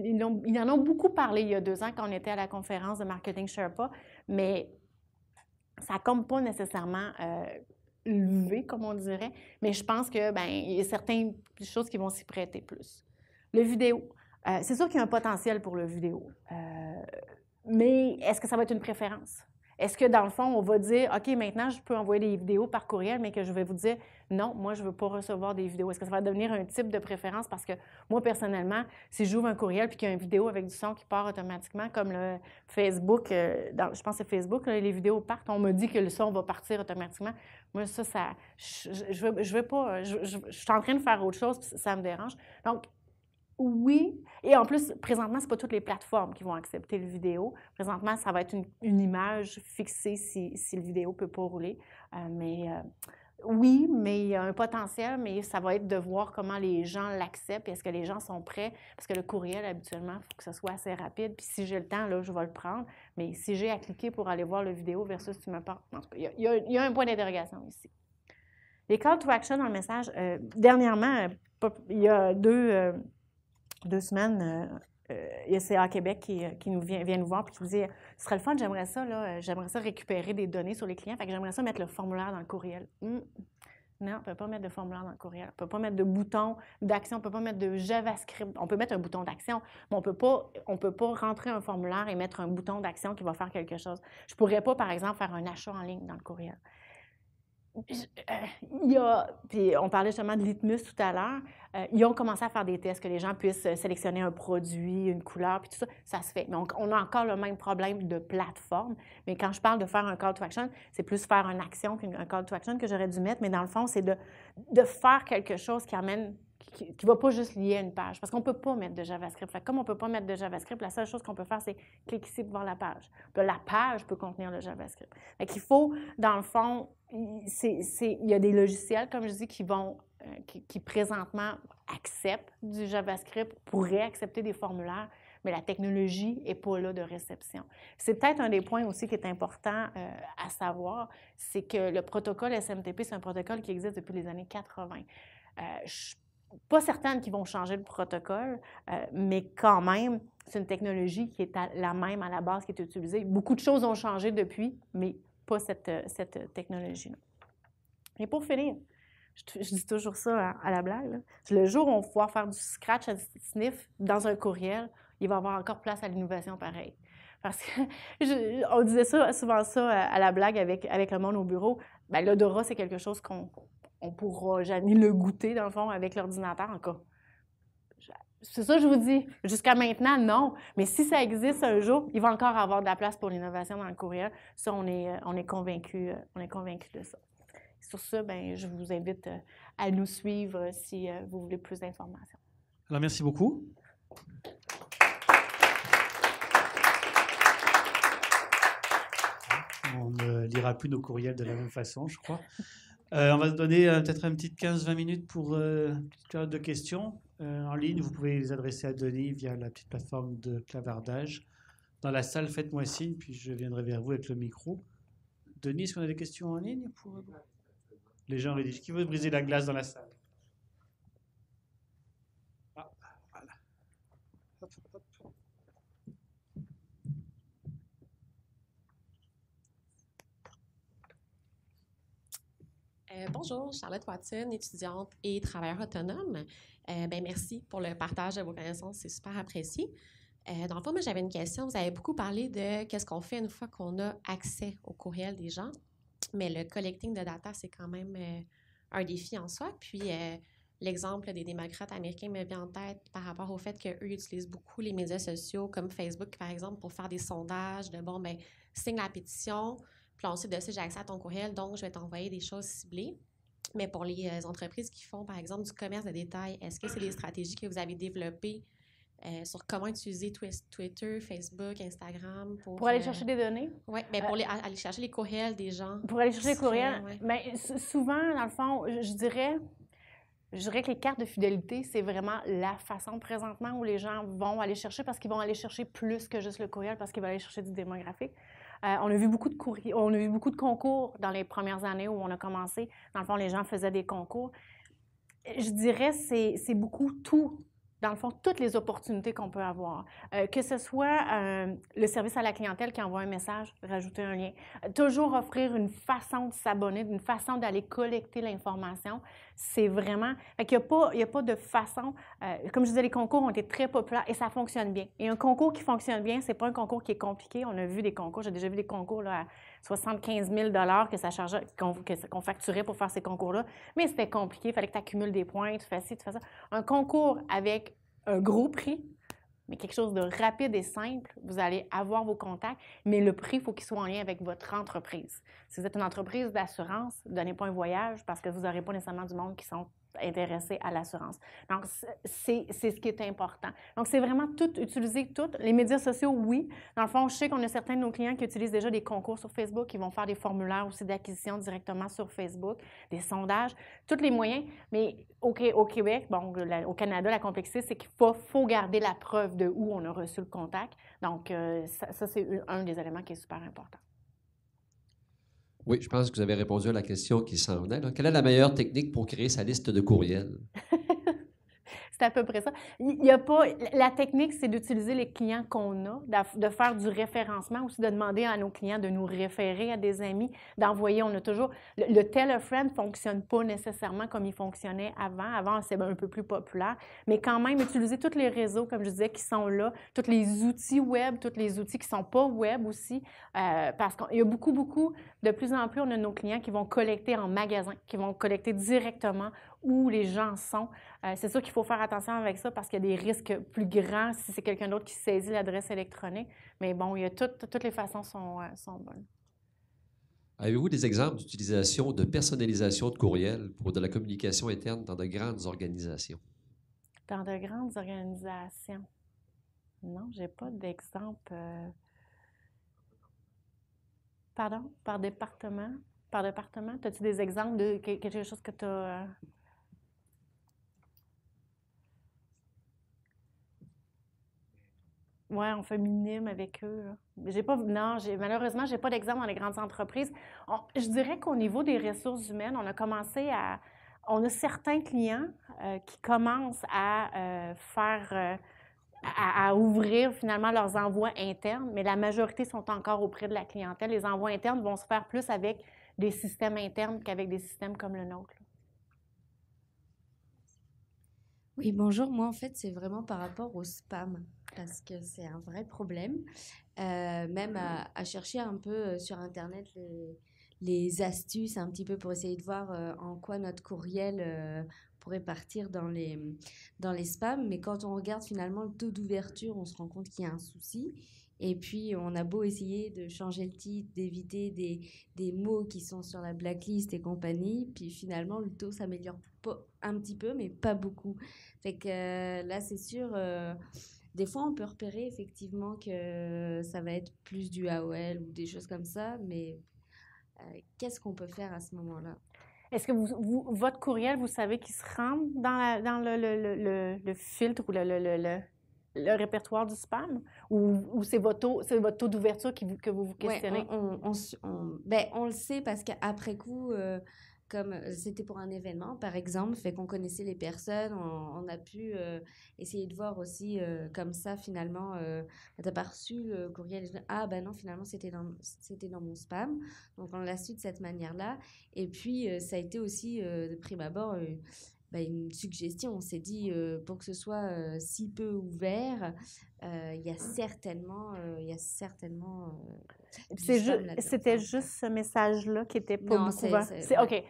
ils en ont beaucoup parlé il y a deux ans quand on était à la conférence de marketing Sherpa, mais ça compte pas nécessairement euh, lever, comme on dirait, mais je pense que ben il y a certaines choses qui vont s'y prêter plus. Le vidéo, euh, c'est sûr qu'il y a un potentiel pour le vidéo, euh, mais est-ce que ça va être une préférence? Est-ce que dans le fond, on va dire, OK, maintenant, je peux envoyer des vidéos par courriel, mais que je vais vous dire, non, moi, je ne veux pas recevoir des vidéos? Est-ce que ça va devenir un type de préférence? Parce que moi, personnellement, si j'ouvre un courriel puis qu'il y a une vidéo avec du son qui part automatiquement, comme le Facebook, euh, je pense que Facebook, les vidéos partent, on me dit que le son va partir automatiquement. Moi, ça, ça je ne veux, pas, euh, je, suis en train de faire autre chose, ça me dérange. Donc, oui, et en plus, présentement, ce pas toutes les plateformes qui vont accepter le vidéo. Présentement, ça va être une, image fixée si, si, le vidéo ne peut pas rouler. Euh, mais oui, mais il y a un potentiel, mais ça va être de voir comment les gens l'acceptent, est-ce que les gens sont prêts, parce que le courriel, habituellement, il faut que ce soit assez rapide, puis si j'ai le temps, là, je vais le prendre, mais si j'ai à cliquer pour aller voir la vidéo versus tu me parles, il y, a, un point d'interrogation ici. Les call to action dans le message, euh, dernièrement, euh, il y a deux, euh, deux semaines, euh, il y a CA Québec euh, qui, nous vient, nous voir et qui nous dit Ce serait le fun, j'aimerais ça, là, euh, j'aimerais ça récupérer des données sur les clients, fait j'aimerais ça mettre le formulaire dans le courriel. Mmh. Non, on ne peut pas mettre de formulaire dans le courriel. On ne peut pas mettre de bouton d'action. On ne peut pas mettre de JavaScript. On peut mettre un bouton d'action, mais on ne peut pas rentrer un formulaire et mettre un bouton d'action qui va faire quelque chose. Je ne pourrais pas, par exemple, faire un achat en ligne dans le courriel. Euh, on parlait justement de litmus tout à l'heure, euh, ils ont commencé à faire des tests que les gens puissent euh, sélectionner un produit, une couleur, puis tout ça, ça se fait. Donc, on a encore le même problème de plateforme, mais quand je parle de faire un call to action, c'est plus faire une action qu'un call to action que j'aurais dû mettre, mais dans le fond, c'est de, de faire quelque chose qui amène qui ne va pas juste lier à une page, parce qu'on ne peut pas mettre de JavaScript. comme on ne peut pas mettre de JavaScript, la seule chose qu'on peut faire, c'est cliquer ici pour voir la page. la page peut contenir le JavaScript. Donc, il faut, dans le fond, il y a des logiciels, comme je dis, qui vont euh, qui, présentement acceptent du JavaScript, pourraient accepter des formulaires, mais la technologie n'est pas là de réception. C'est peut-être un des points aussi qui est important euh, à savoir, c'est que le protocole SMTP, c'est un protocole qui existe depuis les années 80 pas certaines qui vont changer le protocole, euh, mais quand même, c'est une technologie qui est la même à la base qui est utilisée. Beaucoup de choses ont changé depuis, mais pas cette, euh, cette euh, technologie-là. Et pour finir, je, dis toujours ça à, la blague, le jour où on va pouvoir faire du scratch à sniff dans un courriel, il va y avoir encore place à l'innovation pareil. Parce qu'on (laughs) disait ça, souvent ça à la blague avec, avec le monde au bureau. Ben, l'odorat, c'est quelque chose qu'on on ne pourra jamais le goûter, dans le fond, avec l'ordinateur encore. C'est ça que je vous dis. Jusqu'à maintenant, non. Mais si ça existe un jour, il va encore avoir de la place pour l'innovation dans le courriel. Ça, on est, euh, on est convaincu, euh, on est convaincu de ça. Sur ce, ben, je vous invite euh, à nous suivre si vous voulez plus d'informations. Alors, merci beaucoup. On ne lira plus nos courriels de la même façon, je crois. Euh, on va se donner euh, peut-être une petite 15-20 minutes pour euh, une petite période de questions en ligne. Vous pouvez les adresser à Denis via la petite plateforme de clavardage. Dans la salle, faites-moi signe, puis je viendrai vers vous avec le micro. Denis, est-ce qu'on a des questions en ligne Les gens rédigent. Qui veut briser la glace dans la salle Euh, bonjour, Charlotte Watson, étudiante et travailleur autonome. Euh, ben, merci pour le partage de vos connaissances, c'est super apprécié. Euh, dans le fond, moi, j'avais une question. Vous avez beaucoup parlé de qu'est-ce qu'on fait une fois qu'on a accès au courriel des gens, mais le collecting de data, c'est quand même un défi en soi. Puis, l'exemple des démocrates américains me vient en tête par rapport au fait qu'eux utilisent beaucoup les médias sociaux comme Facebook, par exemple, pour faire des sondages de, bon, ben, signe la pétition, puis ensuite de ça, j'ai accès à ton courriel, donc je vais t'envoyer des choses ciblées. Mais pour les euh, entreprises qui font, par exemple, du commerce de détail, est-ce que c'est des stratégies que vous avez développées euh, sur comment utiliser Twitter, Facebook, Instagram pour, pour aller euh, chercher des données. Oui, mais pour aller chercher les courriels des gens. Pour aller chercher les courriels. Mais souvent, dans le fond, je dirais, je dirais que les cartes de fidélité, c'est vraiment la façon présentement où les gens vont aller chercher parce qu'ils vont aller chercher plus que juste le courriel parce qu'ils vont aller chercher du démographique. Euh, on a vu beaucoup de on a vu beaucoup de concours dans les premières années où on a commencé. Dans le fond, les gens faisaient des concours. Je dirais c'est c'est beaucoup tout dans le fond, toutes les opportunités qu'on peut avoir. Euh, que ce soit euh, le service à la clientèle qui envoie un message, rajouter un lien. Euh, toujours offrir une façon de s'abonner, une façon d'aller collecter l'information. C'est vraiment... Fait n'y a, pas de façon... comme je disais, les concours ont été très populaires et ça fonctionne bien. Et un concours qui fonctionne bien, c'est pas un concours qui est compliqué. On a vu des concours, j'ai déjà vu des concours là, 75 000 que ça qu'on, facturait pour faire ces concours-là. Mais c'était compliqué, il fallait que tu accumules des points, tu fais ci, tu ça. Un concours avec un gros prix, mais quelque chose de rapide et simple. Vous allez avoir vos contacts, mais le prix, il faut qu'il soit en lien avec votre entreprise. Si vous êtes une entreprise d'assurance, donnez pas un voyage parce que vous n'aurez pas nécessairement du monde qui sont intéressé à l'assurance. Donc, c'est ce qui est important. Donc, c'est vraiment tout, utiliser tout. Les médias sociaux, oui. Dans le fond, je sais qu'on a certains de nos clients qui utilisent déjà des concours sur Facebook, qui vont faire des formulaires aussi d'acquisition directement sur Facebook, des sondages, tous les moyens. Mais au, au Québec, bon, au Canada, la complexité, c'est qu'il faut, faut, garder la preuve de où on a reçu le contact. Donc, euh, ça c'est un des éléments qui est super important. Oui, je pense que vous avez répondu à la question qui s'en venait. Quelle est la meilleure technique pour créer sa liste de courriels? (laughs) c'est à peu près ça. Il y a pas. La technique, c'est d'utiliser les clients qu'on a, de faire du référencement, aussi de demander à nos clients de nous référer à des amis, d'envoyer. On a toujours. Le, Telefriend ne fonctionne pas nécessairement comme il fonctionnait avant. Avant, c'est un peu plus populaire. Mais quand même, utiliser tous les réseaux, comme je disais, qui sont là, tous les outils web, tous les outils qui ne sont pas web aussi, euh, parce qu'il y a beaucoup, beaucoup, de plus en plus, on a nos clients qui vont collecter en magasin, qui vont collecter directement où les gens sont. Euh, c'est sûr qu'il faut faire attention avec ça parce qu'il y a des risques plus grands si c'est quelqu'un d'autre qui saisit l'adresse électronique. Mais bon, il y a toutes les façons sont, euh, sont bonnes. Avez-vous des exemples d'utilisation de personnalisation de courriel pour de la communication interne dans de grandes organisations? Dans de grandes organisations. Non, j'ai pas d'exemple. Euh, pardon? Par département? Par département? As-tu des exemples de quelque chose que tu as. Ouais, on fait minime avec eux. J'ai pas, non, malheureusement, j'ai pas d'exemple dans les grandes entreprises. je dirais qu'au niveau des ressources humaines, on a commencé à, on a certains clients euh, qui commencent à euh, faire, euh, à, ouvrir finalement leurs envois internes, mais la majorité sont encore auprès de la clientèle. Les envois internes vont se faire plus avec des systèmes internes qu'avec des systèmes comme le nôtre. Oui, bonjour. Moi, en fait, c'est vraiment par rapport au spam parce que c'est un vrai problème. Euh, même à, chercher un peu euh, sur Internet les, astuces, un petit peu pour essayer de voir euh, en quoi notre courriel pourrait partir dans les, dans les spams. Mais quand on regarde finalement le taux d'ouverture, on se rend compte qu'il y a un souci. Et puis, on a beau essayer de changer le titre, d'éviter des, des, mots qui sont sur la blacklist et compagnie, puis finalement, le taux s'améliore un petit peu, mais pas beaucoup. Fait que là, c'est sûr, des fois, on peut repérer effectivement que ça va être plus du AOL ou des choses comme ça, mais euh, qu'est-ce qu'on peut faire à ce moment-là Est-ce que votre courriel, vous savez qu'il se rend dans, le, filtre ou le, répertoire du spam ou, c'est votre taux, d'ouverture que vous vous questionnez? Ben, on, le sait parce qu'après coup, euh, comme euh, c'était pour un événement, par exemple, fait qu'on connaissait les personnes, on, a pu euh, essayer de voir aussi euh, comme ça finalement, euh, bah, t'as pas reçu le courriel, ah ben non finalement c'était dans c'était dans mon spam, donc on l'a su de cette manière-là, et puis ça a été aussi de prime abord bah, une suggestion, on s'est dit pour que ce soit si peu ouvert, il y a certainement il y a certainement c'était juste ce message-là qui était pas non, beaucoup. C'est, OK.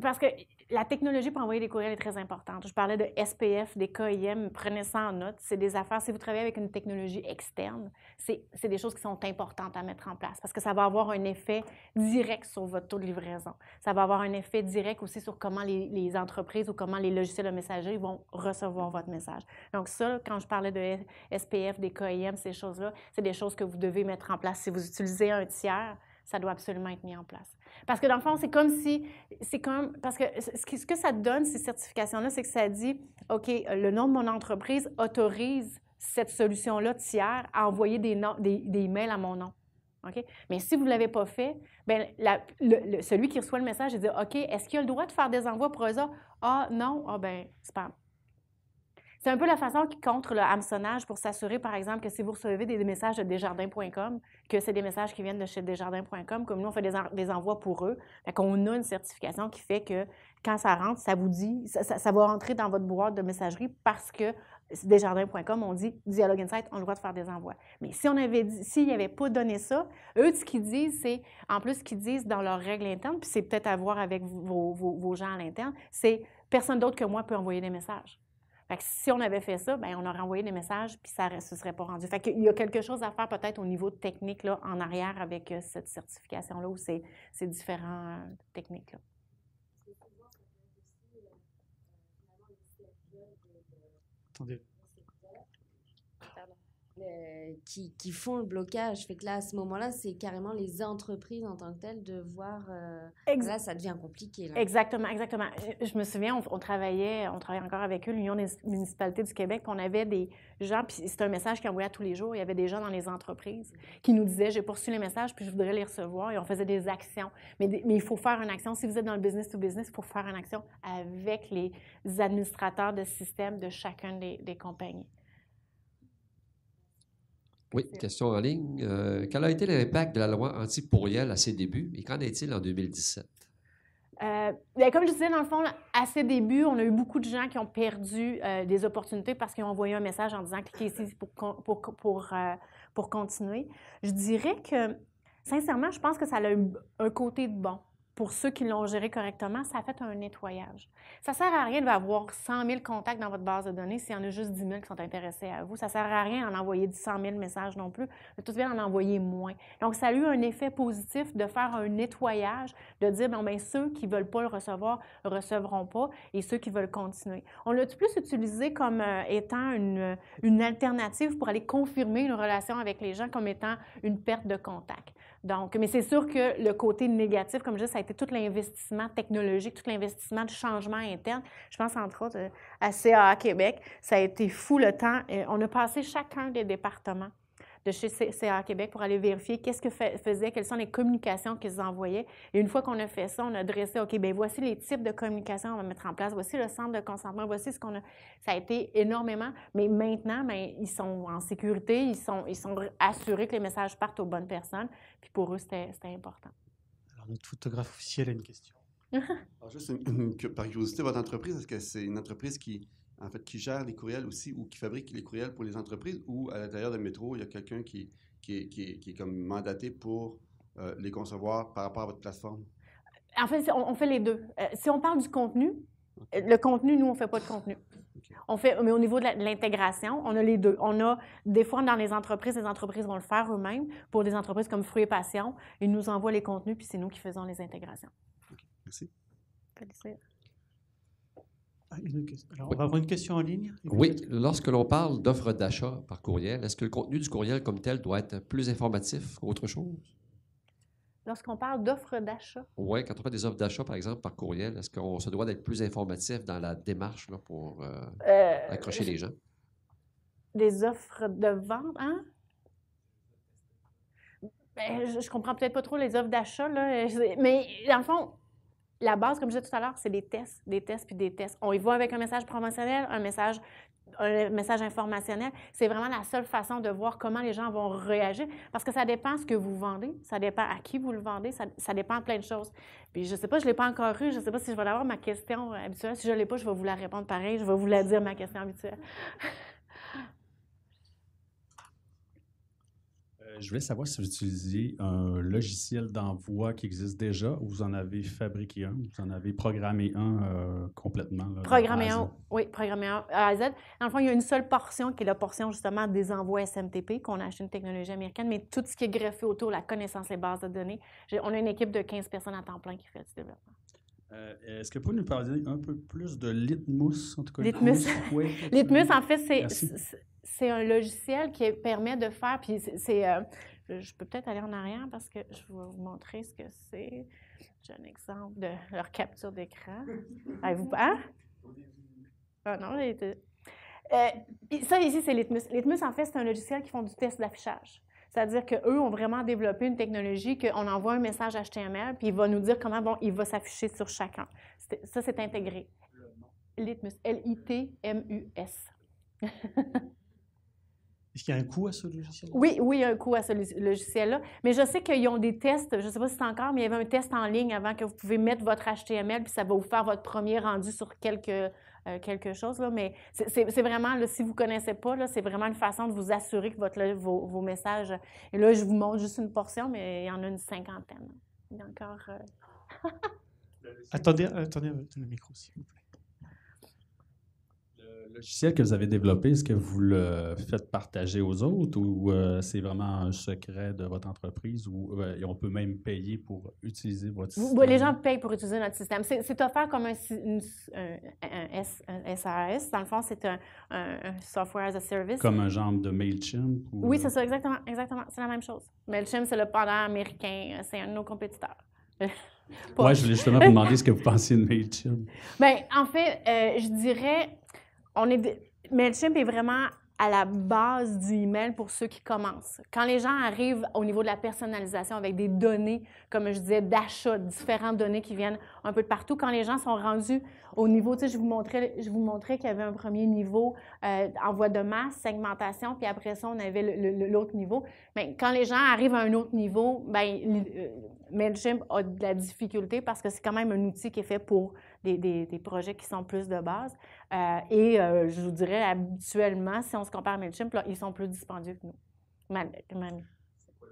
Parce que la technologie pour envoyer des courriels est très importante. Je parlais de SPF, des KIM, prenez ça en note. C'est des affaires, si vous travaillez avec une technologie externe, c'est des choses qui sont importantes à mettre en place parce que ça va avoir un effet direct sur votre taux de livraison. Ça va avoir un effet direct aussi sur comment les, entreprises ou comment les logiciels de messagerie vont recevoir votre message. Donc ça, quand je parlais de SPF, des KIM, ces choses-là, c'est des choses que vous devez mettre en place si vous utilisez un tiers ça doit absolument être mis en place. Parce que dans le fond, c'est comme si, c'est comme, parce que ce que ça donne, ces certifications-là, c'est que ça dit, OK, le nom de mon entreprise autorise cette solution-là tiers à envoyer des, des, mails à mon nom. OK? Mais si vous ne l'avez pas fait, bien, celui qui reçoit le message, il dit OK, est-ce qu'il a le droit de faire des envois pour ça? Ah non, ah ben, pas... C'est un peu la façon qui contre le hameçonnage pour s'assurer, par exemple, que si vous recevez des messages de desjardins.com, que c'est des messages qui viennent de chez desjardins.com, comme nous, on fait des, envois pour eux. qu'on a une certification qui fait que quand ça rentre, ça vous dit, ça, va rentrer dans votre boîte de messagerie parce que desjardins.com, on dit Dialogue Insight, on a le droit de faire des envois. Mais si on avait dit, s'ils n'avaient pas donné ça, eux, ce qu'ils disent, c'est, en plus, ce qu'ils disent dans leurs règles internes, puis c'est peut-être à voir avec vos, vos gens à l'interne, c'est personne d'autre que moi peut envoyer des messages. Fait que si on avait fait ça, bien, on aurait envoyé des messages, puis ça ne se serait pas rendu. Fait y a quelque chose à faire peut-être au niveau technique là, en arrière avec euh, cette certification-là ou ces, différentes techniques-là. Attendez. Euh, qui, qui, font le blocage. Fait que là, à ce moment-là, c'est carrément les entreprises en tant que telles de voir. Euh, là, ça devient compliqué. Exactement, exactement. Je me souviens, on, travaillait, on travaillait encore avec eux, l'Union des municipalités du Québec. On avait des gens, puis c'est un message qu'on voyait tous les jours. Il y avait des gens dans les entreprises qui nous disaient J'ai poursuivi les messages, puis je voudrais les recevoir. Et on faisait des actions. Mais, mais il faut faire une action. Si vous êtes dans le business to business, il faut faire une action avec les administrateurs de système de chacune des, des compagnies. Oui, question en ligne. Euh, quel a été l'impact de la loi anti-pourriel à ses débuts et qu'en est-il en 2017? Euh, ben, comme je disais, dans le fond, à ses débuts, on a eu beaucoup de gens qui ont perdu euh, des opportunités parce qu'ils ont envoyé un message en disant cliquez ici pour, pour, pour, pour continuer. Je dirais que, sincèrement, je pense que ça a eu un côté de bon pour ceux qui l'ont géré correctement, ça a fait un nettoyage. Ça ne sert à rien d'avoir 100 000 contacts dans votre base de données s'il y en a juste 10 000 qui sont intéressés à vous. Ça ne sert à rien d'en envoyer 100 000 messages non plus, mais tout de suite en envoyer moins. Donc, ça a eu un effet positif de faire un nettoyage, de dire, bon, bien, ceux qui ne veulent pas le recevoir ne recevront pas et ceux qui veulent continuer. On l'a plus utilisé comme euh, étant une, euh, une alternative pour aller confirmer une relation avec les gens comme étant une perte de contact. Donc, mais c'est sûr que le côté négatif, comme je dis, ça a été c'est tout l'investissement technologique, tout l'investissement de changement interne. Je pense entre autres euh, à CAA Québec. Ça a été fou le temps. On a passé chacun des départements de chez CAA Québec pour aller vérifier qu'est-ce que faisaient, quelles sont les communications qu'ils envoyaient. Et une fois qu'on a fait ça, on a dressé, OK, bien voici les types de communications qu'on va mettre en place, voici le centre de consentement, voici ce qu'on a. Ça a été énormément, mais maintenant, bien, ils sont en sécurité, ils sont, ils sont assurés que les messages partent aux bonnes personnes, puis pour eux, c'était important notre photographe officiel a une question. (laughs) Alors, juste euh, par curiosité, votre entreprise, est-ce que c'est une entreprise qui, en fait, qui gère les courriels aussi ou qui fabrique les courriels pour les entreprises ou à l'intérieur de métro, il y a quelqu'un qui, qui, qui, est comme mandaté pour euh, les concevoir par rapport à votre plateforme? En fait, on, fait les deux. Euh, si on parle du contenu, le contenu, nous, on ne fait pas de contenu. On fait, mais au niveau de l'intégration, on a les deux. On a des fois dans les entreprises, les entreprises vont le faire eux-mêmes. Pour des entreprises comme Fruits et Passion, ils nous envoient les contenus, puis c'est nous qui faisons les intégrations. Merci. Merci. Ah, on va avoir une question en ligne. Oui, lorsque l'on parle d'offre d'achat par courriel, est-ce que le contenu du courriel comme tel doit être plus informatif autre chose? lorsqu'on parle d'offres d'achat? Oui, quand on fait des offres d'achat, par exemple, par courriel, est-ce qu'on se doit d'être plus informatif dans la démarche pour euh, euh, accrocher les gens? Des offres de vente, hein? Ben, je, comprends peut-être pas trop les offres d'achat, là, euh, mais dans le fond, la base, comme je disais tout à l'heure, c'est des tests, des tests puis des tests. On y va avec un message promotionnel, un message un message informationnel. C'est vraiment la seule façon de voir comment les gens vont réagir parce que ça dépend ce que vous vendez, ça dépend à qui vous le vendez, ça, ça dépend de plein de choses. Puis je ne sais pas, je ne l'ai pas encore eu, je ne sais pas si je vais avoir ma question euh, habituelle. Si je ne l'ai pas, je vais vous la répondre pareil, je vais vous la dire ma question habituelle. (laughs) je voulais savoir si vous utilisiez un logiciel d'envoi qui existe déjà ou vous en avez fabriqué un, vous en avez programmé un euh, complètement. programmé un, oui, programmé un à Z. Dans le fond, il y a une seule portion qui est la portion justement des envois SMTP qu'on a acheté une technologie américaine, mais tout ce qui est greffé autour, la connaissance, les bases de données, on a une équipe de 15 personnes à temps plein qui fait du développement. Euh, est-ce que vous pouvez nous parler un peu plus de Litmus, en tout cas? Litmus, oui, (laughs) Litmus en fait, c'est un logiciel qui permet de faire, puis c'est... Euh, je peux peut-être aller en arrière parce que je vais vous montrer ce que c'est. J'ai un exemple de leur capture d'écran. (laughs) vous pas? Hein? Ah non, euh, ça, ici, c'est Litmus. Litmus, en fait, c'est un logiciel qui font du test d'affichage. C'est-à-dire qu'eux ont vraiment développé une technologie qu'on envoie un message HTML, puis il va nous dire comment bon, il va s'afficher sur chacun. Ça, c'est intégré. Litmus. L-I-T-M-U-S. (laughs) Est-ce qu'il y a un coût à ce logiciel-là? Oui, oui, il y a un coût à ce logiciel-là. Mais je sais qu'ils ont des tests, je ne sais pas si c'est encore, mais il y avait un test en ligne avant que vous pouvez mettre votre HTML, puis ça va vous faire votre premier rendu sur quelques euh, quelque chose. Là, mais c'est vraiment, là, si vous ne connaissez pas, c'est vraiment une façon de vous assurer que votre, vos, messages. Et là, je vous montre juste une portion, mais il y en a une cinquantaine. Il y a encore. Euh, (laughs) attendez, attendez le micro, s'il vous plaît. Le logiciel que vous avez développé, est-ce que vous le faites partager aux autres ou euh, c'est vraiment un secret de votre entreprise ou euh, on peut même payer pour utiliser votre système? Ben, les gens payent pour utiliser notre système. C'est offert comme un, SaaS. Dans le fond, c'est un, software as a service. Comme un genre de MailChimp? Oui, euh? c'est ça, exactement. exactement. C'est la même chose. MailChimp, c'est le pendant américain. C'est un de nos compétiteurs. (laughs) je voulais justement vous (laughs) demander ce que vous pensiez de MailChimp. Bien, en fait, je dirais, Mailchimp est vraiment à la base du email pour ceux qui commencent. Quand les gens arrivent au niveau de la personnalisation avec des données, comme je disais, d'achat, différentes données qui viennent un peu de partout, quand les gens sont rendus au niveau, tu sais, je vous montrais, je vous montrais qu'il y avait un premier niveau euh, envoi de masse, segmentation, puis après ça, on avait l'autre niveau. Mais quand les gens arrivent à un autre niveau, ben, euh, MailChimp a de la difficulté parce que c'est quand même un outil qui est fait pour des, des, des, projets qui sont plus de base. Euh, et euh, je vous dirais, habituellement, si on se compare à MailChimp, ils sont plus dispendieux que nous.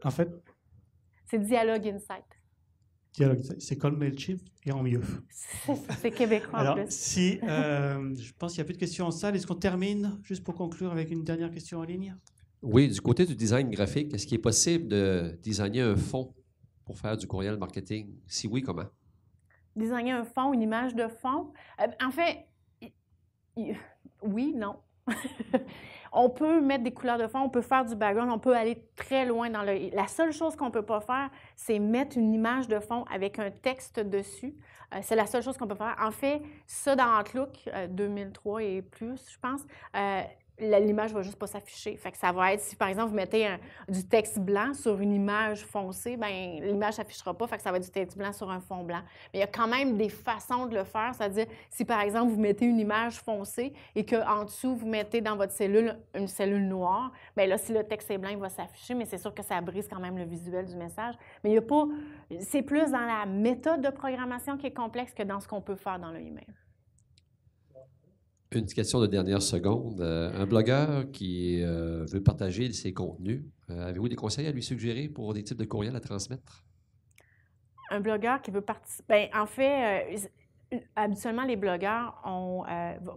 En fait? C'est Dialogue Insight. Dialogue c'est comme MailChimp et en mieux. c'est québécois en plus. Si, euh, je pense qu'il n'y a plus de questions en salle. Est-ce qu'on termine, juste pour conclure, avec une dernière question en ligne? Oui, du côté du design graphique, est-ce qu'il est possible de designer un fond pour faire du courriel marketing? Si oui, comment? Désigner un fond, une image de fond. Euh, en fait, oui, non. (laughs) on peut mettre des couleurs de fond, on peut faire du background, on peut aller très loin dans le. La seule chose qu'on ne peut pas faire, c'est mettre une image de fond avec un texte dessus. Euh, c'est la seule chose qu'on peut faire. En fait, ça dans Outlook 2003 euh, et plus, je pense, l'image va juste pas s'afficher. Fait que ça va être, si par exemple vous mettez du texte blanc sur une image foncée, ben l'image s'affichera pas. Fait que ça va être du texte blanc sur un fond blanc. Mais il y a quand même des façons de le faire. C'est-à-dire, si par exemple vous mettez une image foncée et qu'en dessous vous mettez dans votre cellule une cellule noire, bien là si le texte est blanc, il va s'afficher, mais c'est sûr que ça brise quand même le visuel du message. Mais il y a pas, c'est plus dans la méthode de programmation qui est complexe que dans ce qu'on peut faire dans le email. Une question de dernière seconde. Euh, un blogueur qui euh, veut partager ses contenus, euh, avez-vous des conseils à lui suggérer pour des types de courriels à transmettre? Un blogueur qui veut participer. Ben, en fait, habituellement, les blogueurs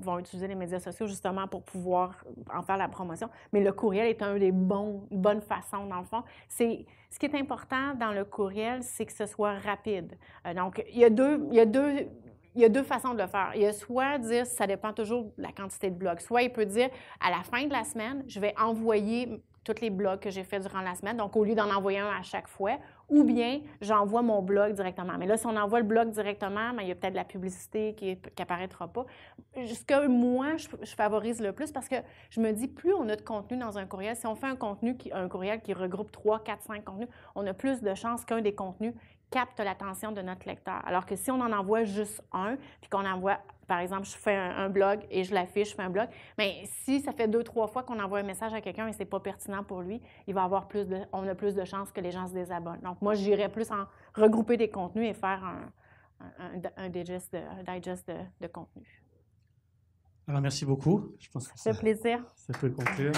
vont utiliser les médias sociaux justement pour pouvoir en faire la promotion, mais le courriel est un des bons, façons, façon, dans le fond. C'est, ce qui est important dans le courriel, c'est que ce soit rapide. donc, il y a deux, il y a deux il y a deux façons de le faire. Il y a soit dire, ça dépend toujours de la quantité de blogs, soit il peut dire, à la fin de la semaine, je vais envoyer tous les blogs que j'ai fait durant la semaine. Donc, au lieu d'en envoyer un à chaque fois, ou bien j'envoie mon blog directement. Mais là, si on envoie le blog directement, bien, il y a peut-être de la publicité qui n'apparaîtra pas. Jusqu'à que moi, je, favorise le plus parce que je me dis, plus on a de contenu dans un courriel, si on fait un contenu, qui, un courriel qui regroupe 3, 4, 5 contenus, on a plus de chances qu'un des contenus capte l'attention de notre lecteur. Alors que si on en envoie juste un, puis qu'on envoie, par exemple, je fais un, blog et je l'affiche, je fais un blog, mais si ça fait deux, trois fois qu'on envoie un message à quelqu'un et c'est pas pertinent pour lui, il va avoir plus de, on a plus de chances que les gens se désabonnent. Donc, moi, j'irais plus en regrouper des contenus et faire un, un, digest, de, digest de, contenu. Alors, merci beaucoup. Je pense que plaisir. Ça peut conclure.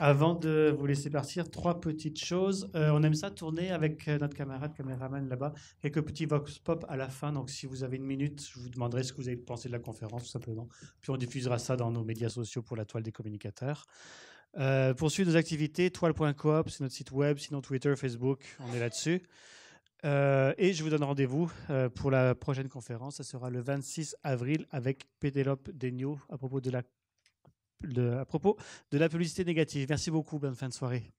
Avant de vous laisser partir, trois petites choses. Euh, on aime ça tourner avec euh, notre camarade caméraman là-bas. Quelques petits vox pop à la fin. Donc, si vous avez une minute, je vous demanderai ce que vous avez pensé de la conférence, tout simplement. Puis, on diffusera ça dans nos médias sociaux pour la toile des communicateurs. Euh, poursuivre nos activités, toile.coop, c'est notre site web. Sinon, Twitter, Facebook, on est là-dessus. Euh, et je vous donne rendez-vous pour la prochaine conférence. Ça sera le 26 avril avec Pédélope Degnaud à propos de la à propos de la publicité négative. Merci beaucoup, bonne fin de soirée.